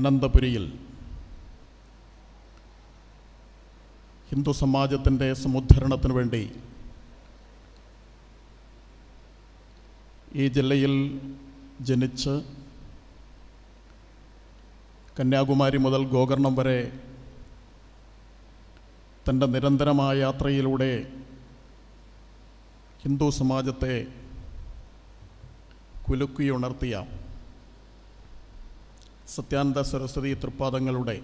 അനന്തപുരിയിൽ ഹിന്ദു സമാജത്തിൻ്റെ സമുദ്ധരണത്തിന് വേണ്ടി ഈ ജില്ലയിൽ ജനിച്ച് കന്യാകുമാരി മുതൽ ഗോകർണം വരെ തൻ്റെ നിരന്തരമായ യാത്രയിലൂടെ ഹിന്ദു സമാജത്തെ കുലുക്കിയുണർത്തിയ സത്യാനന്ദ സരസ്വതി തൃപ്പാദങ്ങളുടെ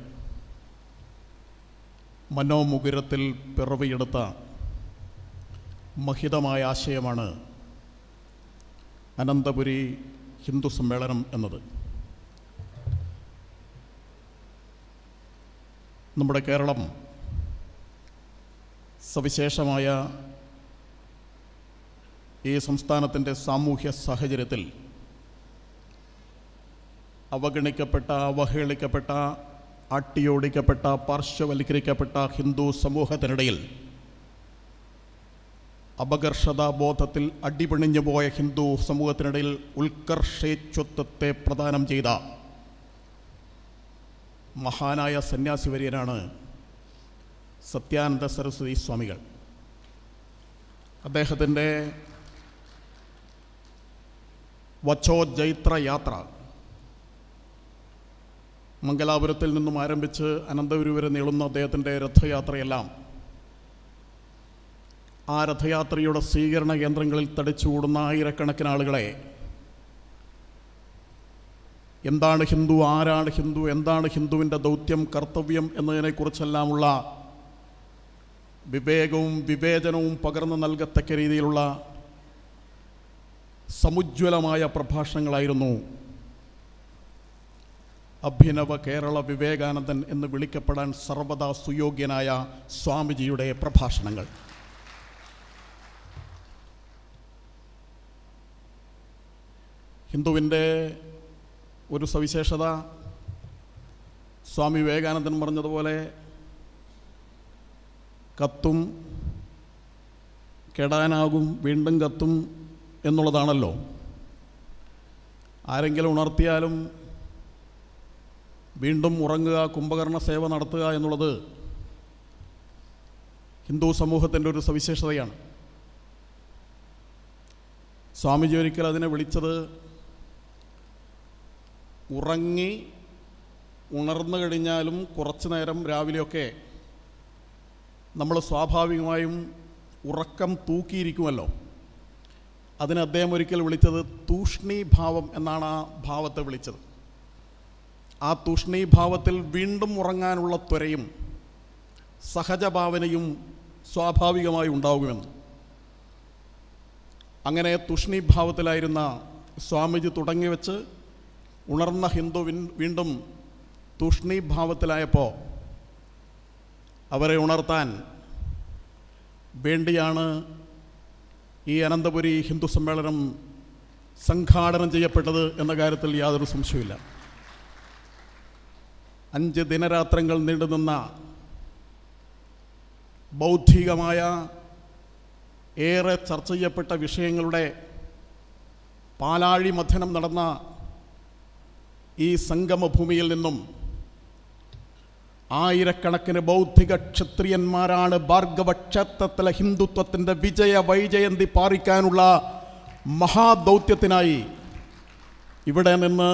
മനോമുകുരത്തിൽ പിറവിയെടുത്ത മഹിതമായ ആശയമാണ് അനന്തപുരി ഹിന്ദു സമ്മേളനം എന്നത് നമ്മുടെ കേരളം സവിശേഷമായ ഈ സംസ്ഥാനത്തിൻ്റെ സാമൂഹ്യ സാഹചര്യത്തിൽ അവഗണിക്കപ്പെട്ട അവഹേളിക്കപ്പെട്ട അട്ടിയോടിക്കപ്പെട്ട പാർശ്വവൽക്കരിക്കപ്പെട്ട ഹിന്ദു സമൂഹത്തിനിടയിൽ അപകർഷതാബോധത്തിൽ അടിപണിഞ്ഞു പോയ ഹിന്ദു സമൂഹത്തിനിടയിൽ ഉത്കർഷേച്ഛത്വത്തെ പ്രദാനം ചെയ്ത മഹാനായ സന്യാസി വര്യനാണ് സത്യാനന്ദ സരസ്വതി സ്വാമികൾ അദ്ദേഹത്തിൻ്റെ ജൈത്ര യാത്ര മംഗലാപുരത്തിൽ നിന്നും ആരംഭിച്ച് അനന്തപുരി വരെ നീളുന്ന അദ്ദേഹത്തിൻ്റെ രഥയാത്രയെല്ലാം ആ രഥയാത്രയുടെ സ്വീകരണ കേന്ദ്രങ്ങളിൽ തടിച്ചുകൂടുന്ന ആയിരക്കണക്കിന് ആളുകളെ എന്താണ് ഹിന്ദു ആരാണ് ഹിന്ദു എന്താണ് ഹിന്ദുവിൻ്റെ ദൗത്യം കർത്തവ്യം എന്നതിനെക്കുറിച്ചെല്ലാമുള്ള വിവേകവും വിവേചനവും പകർന്നു നൽകത്തക്ക രീതിയിലുള്ള സമുജ്വലമായ പ്രഭാഷണങ്ങളായിരുന്നു അഭിനവ കേരള വിവേകാനന്ദൻ എന്ന് വിളിക്കപ്പെടാൻ സർവദാ സുയോഗ്യനായ സ്വാമിജിയുടെ പ്രഭാഷണങ്ങൾ ഹിന്ദുവിൻ്റെ ഒരു സവിശേഷത സ്വാമി വിവേകാനന്ദൻ പറഞ്ഞതുപോലെ കത്തും കെടാനാകും വീണ്ടും കത്തും എന്നുള്ളതാണല്ലോ ആരെങ്കിലും ഉണർത്തിയാലും വീണ്ടും ഉറങ്ങുക കുംഭകർണ സേവ നടത്തുക എന്നുള്ളത് ഹിന്ദു സമൂഹത്തിൻ്റെ ഒരു സവിശേഷതയാണ് സ്വാമിജി ഒരിക്കൽ അതിനെ വിളിച്ചത് ഉറങ്ങി ഉണർന്നു കഴിഞ്ഞാലും കുറച്ചു നേരം രാവിലെയൊക്കെ നമ്മൾ സ്വാഭാവികമായും ഉറക്കം തൂക്കിയിരിക്കുമല്ലോ അതിന് അദ്ദേഹം ഒരിക്കൽ വിളിച്ചത് തൂഷ്ണീഭാവം എന്നാണ് ആ ഭാവത്തെ വിളിച്ചത് ആ തൂഷ്ണീഭാവത്തിൽ വീണ്ടും ഉറങ്ങാനുള്ള ത്വരയും സഹജഭാവനയും സ്വാഭാവികമായി ഉണ്ടാകുമെന്ന് അങ്ങനെ തൂഷ്ണീഭാവത്തിലായിരുന്ന സ്വാമിജി തുടങ്ങി വെച്ച് ഉണർന്ന ഹിന്ദു വീണ്ടും തൂഷ്ണീഭാവത്തിലായപ്പോൾ അവരെ ഉണർത്താൻ വേണ്ടിയാണ് ഈ അനന്തപുരി ഹിന്ദു സമ്മേളനം സംഘാടനം ചെയ്യപ്പെട്ടത് എന്ന കാര്യത്തിൽ യാതൊരു സംശയമില്ല അഞ്ച് ദിനരാത്രങ്ങൾ നീണ്ടുനിന്ന ബൗദ്ധികമായ ഏറെ ചർച്ച ചെയ്യപ്പെട്ട വിഷയങ്ങളുടെ പാലാഴി മഥനം നടന്ന ഈ സംഗമഭൂമിയിൽ നിന്നും ആയിരക്കണക്കിന് ബൗദ്ധിക ക്ഷത്രിയന്മാരാണ് ഭാർഗവ ക്ഷേത്രത്തിലെ ഹിന്ദുത്വത്തിൻ്റെ വിജയ വൈജയന്തി പാറിക്കാനുള്ള മഹാദൗത്യത്തിനായി ഇവിടെ നിന്ന്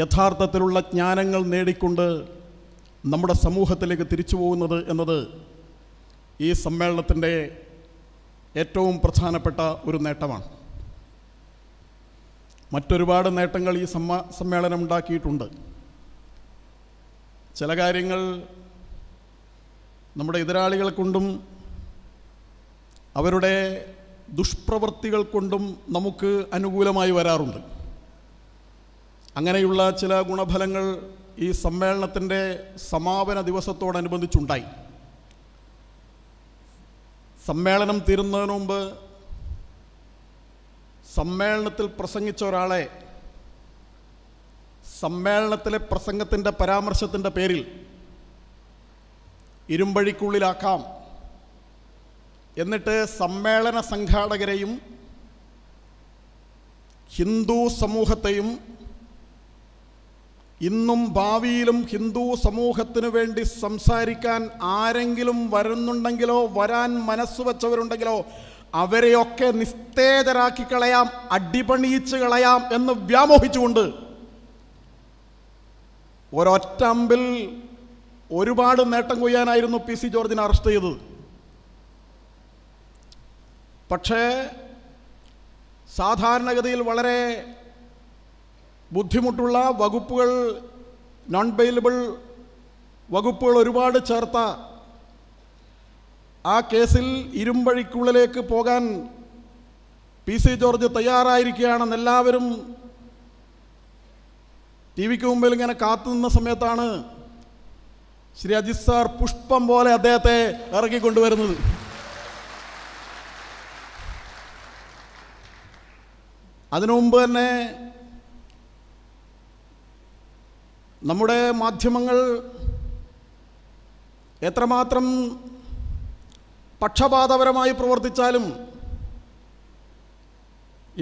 യഥാർത്ഥത്തിലുള്ള ജ്ഞാനങ്ങൾ നേടിക്കൊണ്ട് നമ്മുടെ സമൂഹത്തിലേക്ക് തിരിച്ചു പോകുന്നത് എന്നത് ഈ സമ്മേളനത്തിൻ്റെ ഏറ്റവും പ്രധാനപ്പെട്ട ഒരു നേട്ടമാണ് മറ്റൊരുപാട് നേട്ടങ്ങൾ ഈ സമ്മ സമ്മേളനം ഉണ്ടാക്കിയിട്ടുണ്ട് ചില കാര്യങ്ങൾ നമ്മുടെ എതിരാളികളെ കൊണ്ടും അവരുടെ ദുഷ്പ്രവൃത്തികൾ കൊണ്ടും നമുക്ക് അനുകൂലമായി വരാറുണ്ട് അങ്ങനെയുള്ള ചില ഗുണഫലങ്ങൾ ഈ സമ്മേളനത്തിൻ്റെ സമാപന ദിവസത്തോടനുബന്ധിച്ചുണ്ടായി സമ്മേളനം തീരുന്നതിന് മുമ്പ് സമ്മേളനത്തിൽ പ്രസംഗിച്ച ഒരാളെ സമ്മേളനത്തിലെ പ്രസംഗത്തിൻ്റെ പരാമർശത്തിൻ്റെ പേരിൽ ഇരുമ്പഴിക്കുള്ളിലാക്കാം എന്നിട്ട് സമ്മേളന സംഘാടകരെയും ഹിന്ദു സമൂഹത്തെയും ഇന്നും ഭാവിയിലും ഹിന്ദു സമൂഹത്തിനു വേണ്ടി സംസാരിക്കാൻ ആരെങ്കിലും വരുന്നുണ്ടെങ്കിലോ വരാൻ മനസ്സ് വച്ചവരുണ്ടെങ്കിലോ അവരെയൊക്കെ നിസ്തേജരാക്കി കളയാം അടിപണിയിച്ച് കളയാം എന്ന് വ്യാമോഹിച്ചുകൊണ്ട് ഒരൊറ്റ അമ്പിൽ ഒരുപാട് നേട്ടം കൊയ്യാനായിരുന്നു പി സി ജോർജിനെ അറസ്റ്റ് ചെയ്തത് പക്ഷേ സാധാരണഗതിയിൽ വളരെ ബുദ്ധിമുട്ടുള്ള വകുപ്പുകൾ നോൺ ബെയിലബിൾ വകുപ്പുകൾ ഒരുപാട് ചേർത്ത ആ കേസിൽ ഇരുമ്പഴിക്കുള്ളിലേക്ക് പോകാൻ പി സി ജോർജ് തയ്യാറായിരിക്കുകയാണെന്ന് എല്ലാവരും ടി വിക്ക് മുമ്പിൽ ഇങ്ങനെ കാത്തുനിന്ന സമയത്താണ് ശ്രീ അജിത് സാർ പുഷ്പം പോലെ അദ്ദേഹത്തെ ഇറക്കിക്കൊണ്ടുവരുന്നത് അതിനു മുമ്പ് തന്നെ നമ്മുടെ മാധ്യമങ്ങൾ എത്രമാത്രം പക്ഷപാതപരമായി പ്രവർത്തിച്ചാലും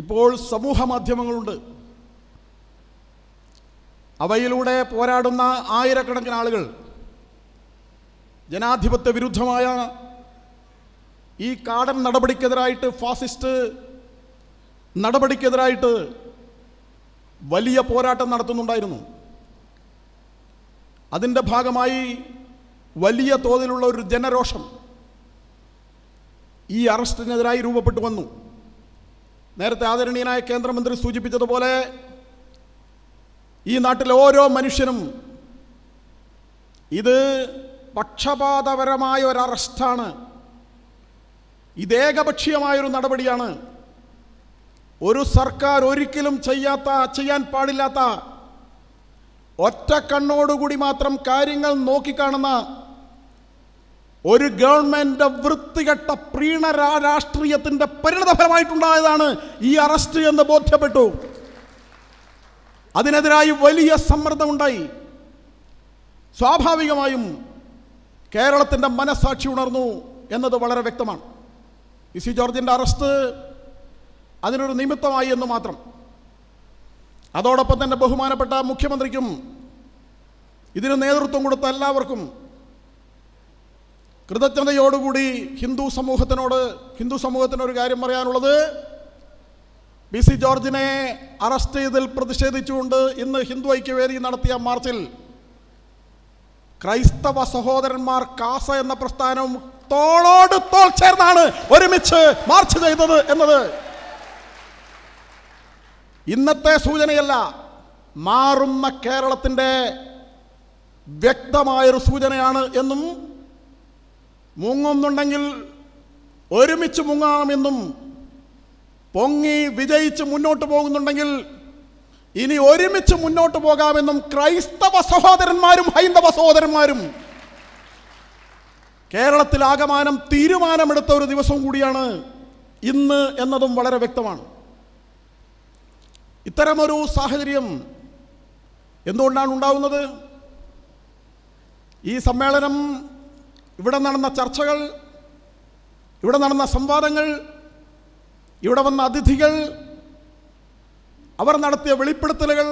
ഇപ്പോൾ സമൂഹ മാധ്യമങ്ങളുണ്ട് അവയിലൂടെ പോരാടുന്ന ആയിരക്കണക്കിന് ആളുകൾ ജനാധിപത്യ വിരുദ്ധമായ ഈ കാടൻ നടപടിക്കെതിരായിട്ട് ഫാസിസ്റ്റ് നടപടിക്കെതിരായിട്ട് വലിയ പോരാട്ടം നടത്തുന്നുണ്ടായിരുന്നു അതിൻ്റെ ഭാഗമായി വലിയ തോതിലുള്ള ഒരു ജനരോഷം ഈ അറസ്റ്റിനെതിരായി രൂപപ്പെട്ടു വന്നു നേരത്തെ ആദരണീയനായ കേന്ദ്രമന്ത്രി സൂചിപ്പിച്ചതുപോലെ ഈ നാട്ടിലെ ഓരോ മനുഷ്യനും ഇത് പക്ഷപാതപരമായ ഒരു അറസ്റ്റാണ് ഇത് ഏകപക്ഷീയമായൊരു നടപടിയാണ് ഒരു സർക്കാർ ഒരിക്കലും ചെയ്യാത്ത ചെയ്യാൻ പാടില്ലാത്ത ഒറ്റ കണ്ണോടുകൂടി മാത്രം കാര്യങ്ങൾ നോക്കിക്കാണുന്ന ഒരു ഗവൺമെന്റ് വൃത്തികെട്ട പ്രീണ രാഷ്ട്രീയത്തിന്റെ പരിണതഫലമായിട്ടുണ്ടായതാണ് ഈ അറസ്റ്റ് എന്ന് ബോധ്യപ്പെട്ടു അതിനെതിരായി വലിയ സമ്മർദ്ദമുണ്ടായി സ്വാഭാവികമായും കേരളത്തിൻ്റെ മനസാക്ഷി ഉണർന്നു എന്നത് വളരെ വ്യക്തമാണ് ഇ സി ജോർജിൻ്റെ അറസ്റ്റ് അതിനൊരു നിമിത്തമായി എന്ന് മാത്രം അതോടൊപ്പം തന്നെ ബഹുമാനപ്പെട്ട മുഖ്യമന്ത്രിക്കും ഇതിന് നേതൃത്വം കൊടുത്ത എല്ലാവർക്കും കൃതജ്ഞതയോടുകൂടി ഹിന്ദു സമൂഹത്തിനോട് ഹിന്ദു സമൂഹത്തിനൊരു കാര്യം പറയാനുള്ളത് ബി സി ജോർജിനെ അറസ്റ്റ് ചെയ്തിൽ പ്രതിഷേധിച്ചുകൊണ്ട് ഇന്ന് ഹിന്ദു ഐക്യവേദി നടത്തിയ മാർച്ചിൽ ക്രൈസ്തവ സഹോദരന്മാർ കാസ എന്ന പ്രസ്ഥാനം തോളോട് തോൾ ചേർന്നാണ് ഒരുമിച്ച് മാർച്ച് ചെയ്തത് എന്നത് ഇന്നത്തെ സൂചനയല്ല മാറുന്ന കേരളത്തിൻ്റെ വ്യക്തമായൊരു സൂചനയാണ് എന്നും മുങ്ങുന്നുണ്ടെങ്കിൽ ഒരുമിച്ച് മുങ്ങാമെന്നും പൊങ്ങി വിജയിച്ച് മുന്നോട്ട് പോകുന്നുണ്ടെങ്കിൽ ഇനി ഒരുമിച്ച് മുന്നോട്ട് പോകാമെന്നും ക്രൈസ്തവ സഹോദരന്മാരും ഹൈന്ദവ സഹോദരന്മാരും കേരളത്തിൽ ആകമാനം തീരുമാനമെടുത്ത ഒരു ദിവസം കൂടിയാണ് ഇന്ന് എന്നതും വളരെ വ്യക്തമാണ് ഇത്തരമൊരു സാഹചര്യം എന്തുകൊണ്ടാണ് ഉണ്ടാവുന്നത് ഈ സമ്മേളനം ഇവിടെ നടന്ന ചർച്ചകൾ ഇവിടെ നടന്ന സംവാദങ്ങൾ ഇവിടെ വന്ന അതിഥികൾ അവർ നടത്തിയ വെളിപ്പെടുത്തലുകൾ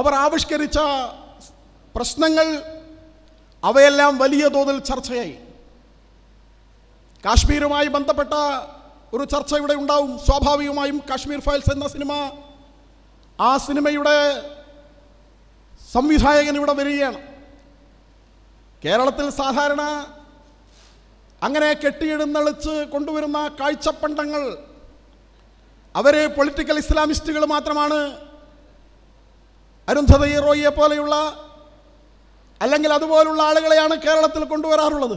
അവർ ആവിഷ്കരിച്ച പ്രശ്നങ്ങൾ അവയെല്ലാം വലിയ തോതിൽ ചർച്ചയായി കാശ്മീരുമായി ബന്ധപ്പെട്ട ഒരു ചർച്ച ഇവിടെ ഉണ്ടാവും സ്വാഭാവികമായും കാശ്മീർ ഫയൽസ് എന്ന സിനിമ ആ സിനിമയുടെ സംവിധായകൻ ഇവിടെ വരികയാണ് കേരളത്തിൽ സാധാരണ അങ്ങനെ കെട്ടിയിടുന്നളിച്ച് കൊണ്ടുവരുന്ന കാഴ്ചപ്പണ്ടങ്ങൾ അവരെ പൊളിറ്റിക്കൽ ഇസ്ലാമിസ്റ്റുകൾ മാത്രമാണ് അരുന്ധതി റോയിയെ പോലെയുള്ള അല്ലെങ്കിൽ അതുപോലുള്ള ആളുകളെയാണ് കേരളത്തിൽ കൊണ്ടുവരാറുള്ളത്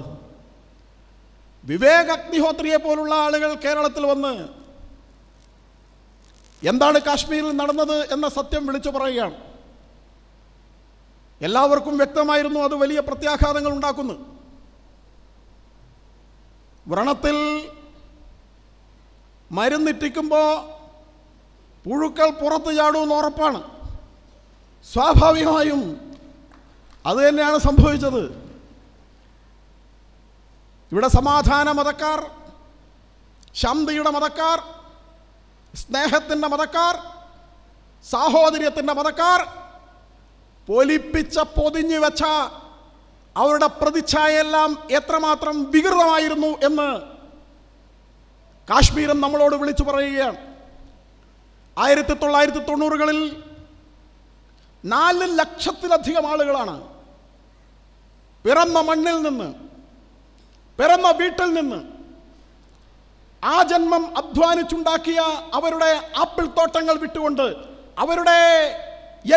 വിവേക് അഗ്നിഹോത്രിയെ പോലുള്ള ആളുകൾ കേരളത്തിൽ വന്ന് എന്താണ് കാശ്മീരിൽ നടന്നത് എന്ന സത്യം വിളിച്ചു പറയുകയാണ് എല്ലാവർക്കും വ്യക്തമായിരുന്നു അത് വലിയ പ്രത്യാഘാതങ്ങൾ ഉണ്ടാക്കുന്നു വ്രണത്തിൽ മരുന്നിട്ടിക്കുമ്പോൾ പുഴുക്കൾ പുറത്ത് ചാടുമെന്ന് ഉറപ്പാണ് സ്വാഭാവികമായും അത് തന്നെയാണ് സംഭവിച്ചത് ഇവിടെ സമാധാന മതക്കാർ ശാന്തിയുടെ മതക്കാർ സ്നേഹത്തിൻ്റെ മതക്കാർ സാഹോദര്യത്തിൻ്റെ മതക്കാർ പൊലിപ്പിച്ച പൊതിഞ്ഞു വെച്ച അവരുടെ പ്രതിച്ഛായയെല്ലാം എത്രമാത്രം വികൃതമായിരുന്നു എന്ന് കാശ്മീരം നമ്മളോട് വിളിച്ചു പറയുകയാണ് ആയിരത്തി തൊള്ളായിരത്തി തൊണ്ണൂറുകളിൽ നാല് ലക്ഷത്തിലധികം ആളുകളാണ് പിറന്ന മണ്ണിൽ നിന്ന് പിറന്ന വീട്ടിൽ നിന്ന് ആ ജന്മം അധ്വാനിച്ചുണ്ടാക്കിയ അവരുടെ ആപ്പിൾ തോട്ടങ്ങൾ വിട്ടുകൊണ്ട് അവരുടെ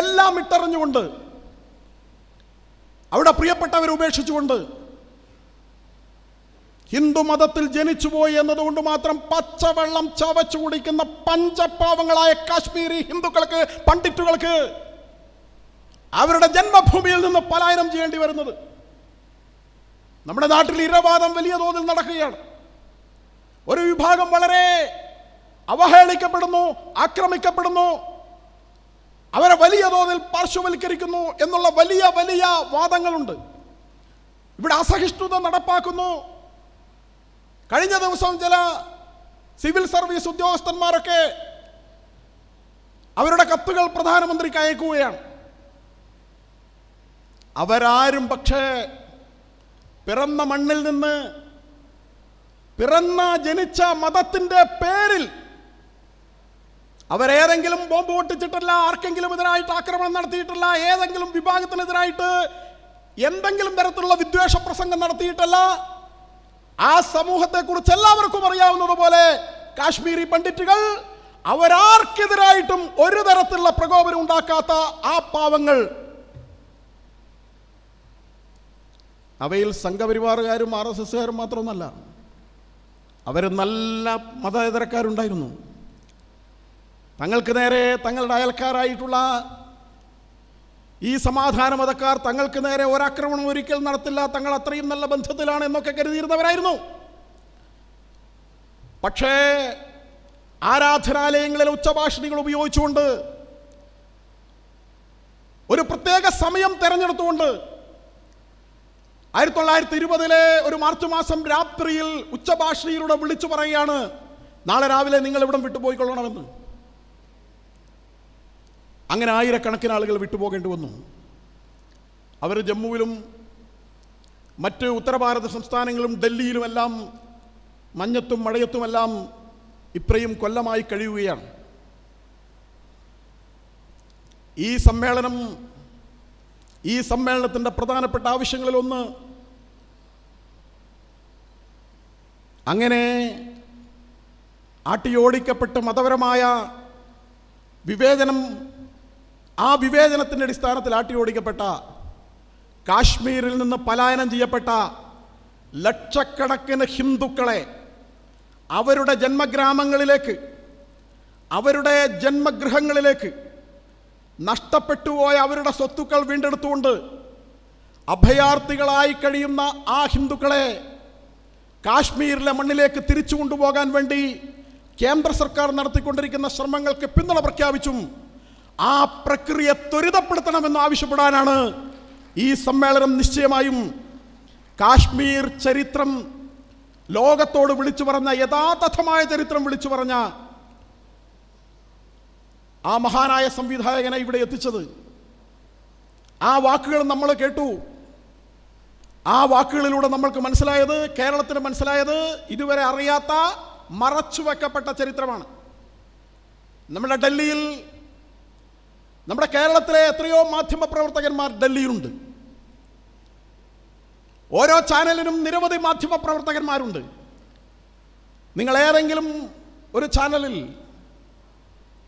എല്ലാം ഇട്ടറിഞ്ഞുകൊണ്ട് അവിടെ പ്രിയപ്പെട്ടവരെ ഉപേക്ഷിച്ചുകൊണ്ട് ഹിന്ദു മതത്തിൽ ജനിച്ചുപോയി എന്നതുകൊണ്ട് മാത്രം പച്ചവെള്ളം ചവച്ചു കുടിക്കുന്ന പഞ്ചപാവങ്ങളായ കാശ്മീരി ഹിന്ദുക്കൾക്ക് പണ്ഡിറ്റുകൾക്ക് അവരുടെ ജന്മഭൂമിയിൽ നിന്ന് പലായനം ചെയ്യേണ്ടി വരുന്നത് നമ്മുടെ നാട്ടിൽ ഇരവാദം വലിയ തോതിൽ നടക്കുകയാണ് ഒരു വിഭാഗം വളരെ അവഹേളിക്കപ്പെടുന്നു ആക്രമിക്കപ്പെടുന്നു അവരെ വലിയ തോതിൽ പാർശ്വവൽക്കരിക്കുന്നു എന്നുള്ള വലിയ വലിയ വാദങ്ങളുണ്ട് ഇവിടെ അസഹിഷ്ണുത നടപ്പാക്കുന്നു കഴിഞ്ഞ ദിവസം ചില സിവിൽ സർവീസ് ഉദ്യോഗസ്ഥന്മാരൊക്കെ അവരുടെ കത്തുകൾ പ്രധാനമന്ത്രിക്ക് അയക്കുകയാണ് അവരാരും പക്ഷേ പിറന്ന മണ്ണിൽ നിന്ന് പിറന്ന ജനിച്ച മതത്തിൻ്റെ പേരിൽ അവരേതെങ്കിലും ബോംബ് പൊട്ടിച്ചിട്ടില്ല ആർക്കെങ്കിലും എതിരായിട്ട് ആക്രമണം നടത്തിയിട്ടില്ല ഏതെങ്കിലും വിഭാഗത്തിനെതിരായിട്ട് എന്തെങ്കിലും തരത്തിലുള്ള വിദ്വേഷ പ്രസംഗം നടത്തിയിട്ടല്ല ആ സമൂഹത്തെക്കുറിച്ച് എല്ലാവർക്കും അറിയാവുന്നതുപോലെ കാശ്മീരി പണ്ഡിറ്റുകൾ അവരാർക്കെതിരായിട്ടും ഒരു തരത്തിലുള്ള പ്രകോപനം ഉണ്ടാക്കാത്ത ആ പാവങ്ങൾ അവയിൽ സംഘപരിവാറുകാരും ആർ എസ് എസ്സുകാരും മാത്രമൊന്നല്ല അവർ നല്ല മതേതരക്കാരുണ്ടായിരുന്നു തങ്ങൾക്ക് നേരെ തങ്ങളുടെ അയൽക്കാരായിട്ടുള്ള ഈ സമാധാന മതക്കാർ തങ്ങൾക്ക് നേരെ ഒരാക്രമണം ഒരിക്കൽ നടത്തില്ല തങ്ങൾ അത്രയും നല്ല ബന്ധത്തിലാണ് എന്നൊക്കെ കരുതിയിരുന്നവരായിരുന്നു പക്ഷേ ആരാധനാലയങ്ങളിൽ ഉച്ചഭാഷണികൾ ഉപയോഗിച്ചുകൊണ്ട് ഒരു പ്രത്യേക സമയം തിരഞ്ഞെടുത്തുകൊണ്ട് ആയിരത്തി തൊള്ളായിരത്തി ഇരുപതിലെ ഒരു മാർച്ച് മാസം രാത്രിയിൽ ഉച്ചഭാഷയിലൂടെ വിളിച്ചു പറയുകയാണ് നാളെ രാവിലെ നിങ്ങൾ ഇവിടം വിട്ടുപോയിക്കൊള്ളണമെന്ന് അങ്ങനെ ആയിരക്കണക്കിന് ആളുകൾ വിട്ടുപോകേണ്ടി വന്നു അവർ ജമ്മുവിലും മറ്റ് ഉത്തരഭാരത സംസ്ഥാനങ്ങളും ഡൽഹിയിലുമെല്ലാം മഞ്ഞത്തും മഴയത്തുമെല്ലാം ഇത്രയും കൊല്ലമായി കഴിയുകയാണ് ഈ സമ്മേളനം ഈ സമ്മേളനത്തിൻ്റെ പ്രധാനപ്പെട്ട ആവശ്യങ്ങളിലൊന്ന് അങ്ങനെ ആട്ടിയോടിക്കപ്പെട്ട് മതപരമായ വിവേചനം ആ വിവേചനത്തിൻ്റെ അടിസ്ഥാനത്തിൽ ആട്ടിയോടിക്കപ്പെട്ട കാശ്മീരിൽ നിന്ന് പലായനം ചെയ്യപ്പെട്ട ലക്ഷക്കണക്കിന് ഹിന്ദുക്കളെ അവരുടെ ജന്മഗ്രാമങ്ങളിലേക്ക് അവരുടെ ജന്മഗൃഹങ്ങളിലേക്ക് നഷ്ടപ്പെട്ടുപോയ അവരുടെ സ്വത്തുക്കൾ വീണ്ടെടുത്തുകൊണ്ട് അഭയാർത്ഥികളായി കഴിയുന്ന ആ ഹിന്ദുക്കളെ കാശ്മീരിലെ മണ്ണിലേക്ക് തിരിച്ചു കൊണ്ടുപോകാൻ വേണ്ടി കേന്ദ്ര സർക്കാർ നടത്തിക്കൊണ്ടിരിക്കുന്ന ശ്രമങ്ങൾക്ക് പിന്തുണ പ്രഖ്യാപിച്ചും ആ പ്രക്രിയ ത്വരിതപ്പെടുത്തണമെന്ന് ആവശ്യപ്പെടാനാണ് ഈ സമ്മേളനം നിശ്ചയമായും കാശ്മീർ ചരിത്രം ലോകത്തോട് വിളിച്ചു പറഞ്ഞ യഥാതഥമായ ചരിത്രം വിളിച്ചു പറഞ്ഞ ആ മഹാനായ സംവിധായകനെ ഇവിടെ എത്തിച്ചത് ആ വാക്കുകൾ നമ്മൾ കേട്ടു ആ വാക്കുകളിലൂടെ നമ്മൾക്ക് മനസ്സിലായത് കേരളത്തിന് മനസ്സിലായത് ഇതുവരെ അറിയാത്ത മറച്ചുവെക്കപ്പെട്ട ചരിത്രമാണ് നമ്മുടെ ഡൽഹിയിൽ നമ്മുടെ കേരളത്തിലെ എത്രയോ മാധ്യമ പ്രവർത്തകന്മാർ ഡൽഹിയിലുണ്ട് ഓരോ ചാനലിനും നിരവധി മാധ്യമ പ്രവർത്തകന്മാരുണ്ട് നിങ്ങൾ ഏതെങ്കിലും ഒരു ചാനലിൽ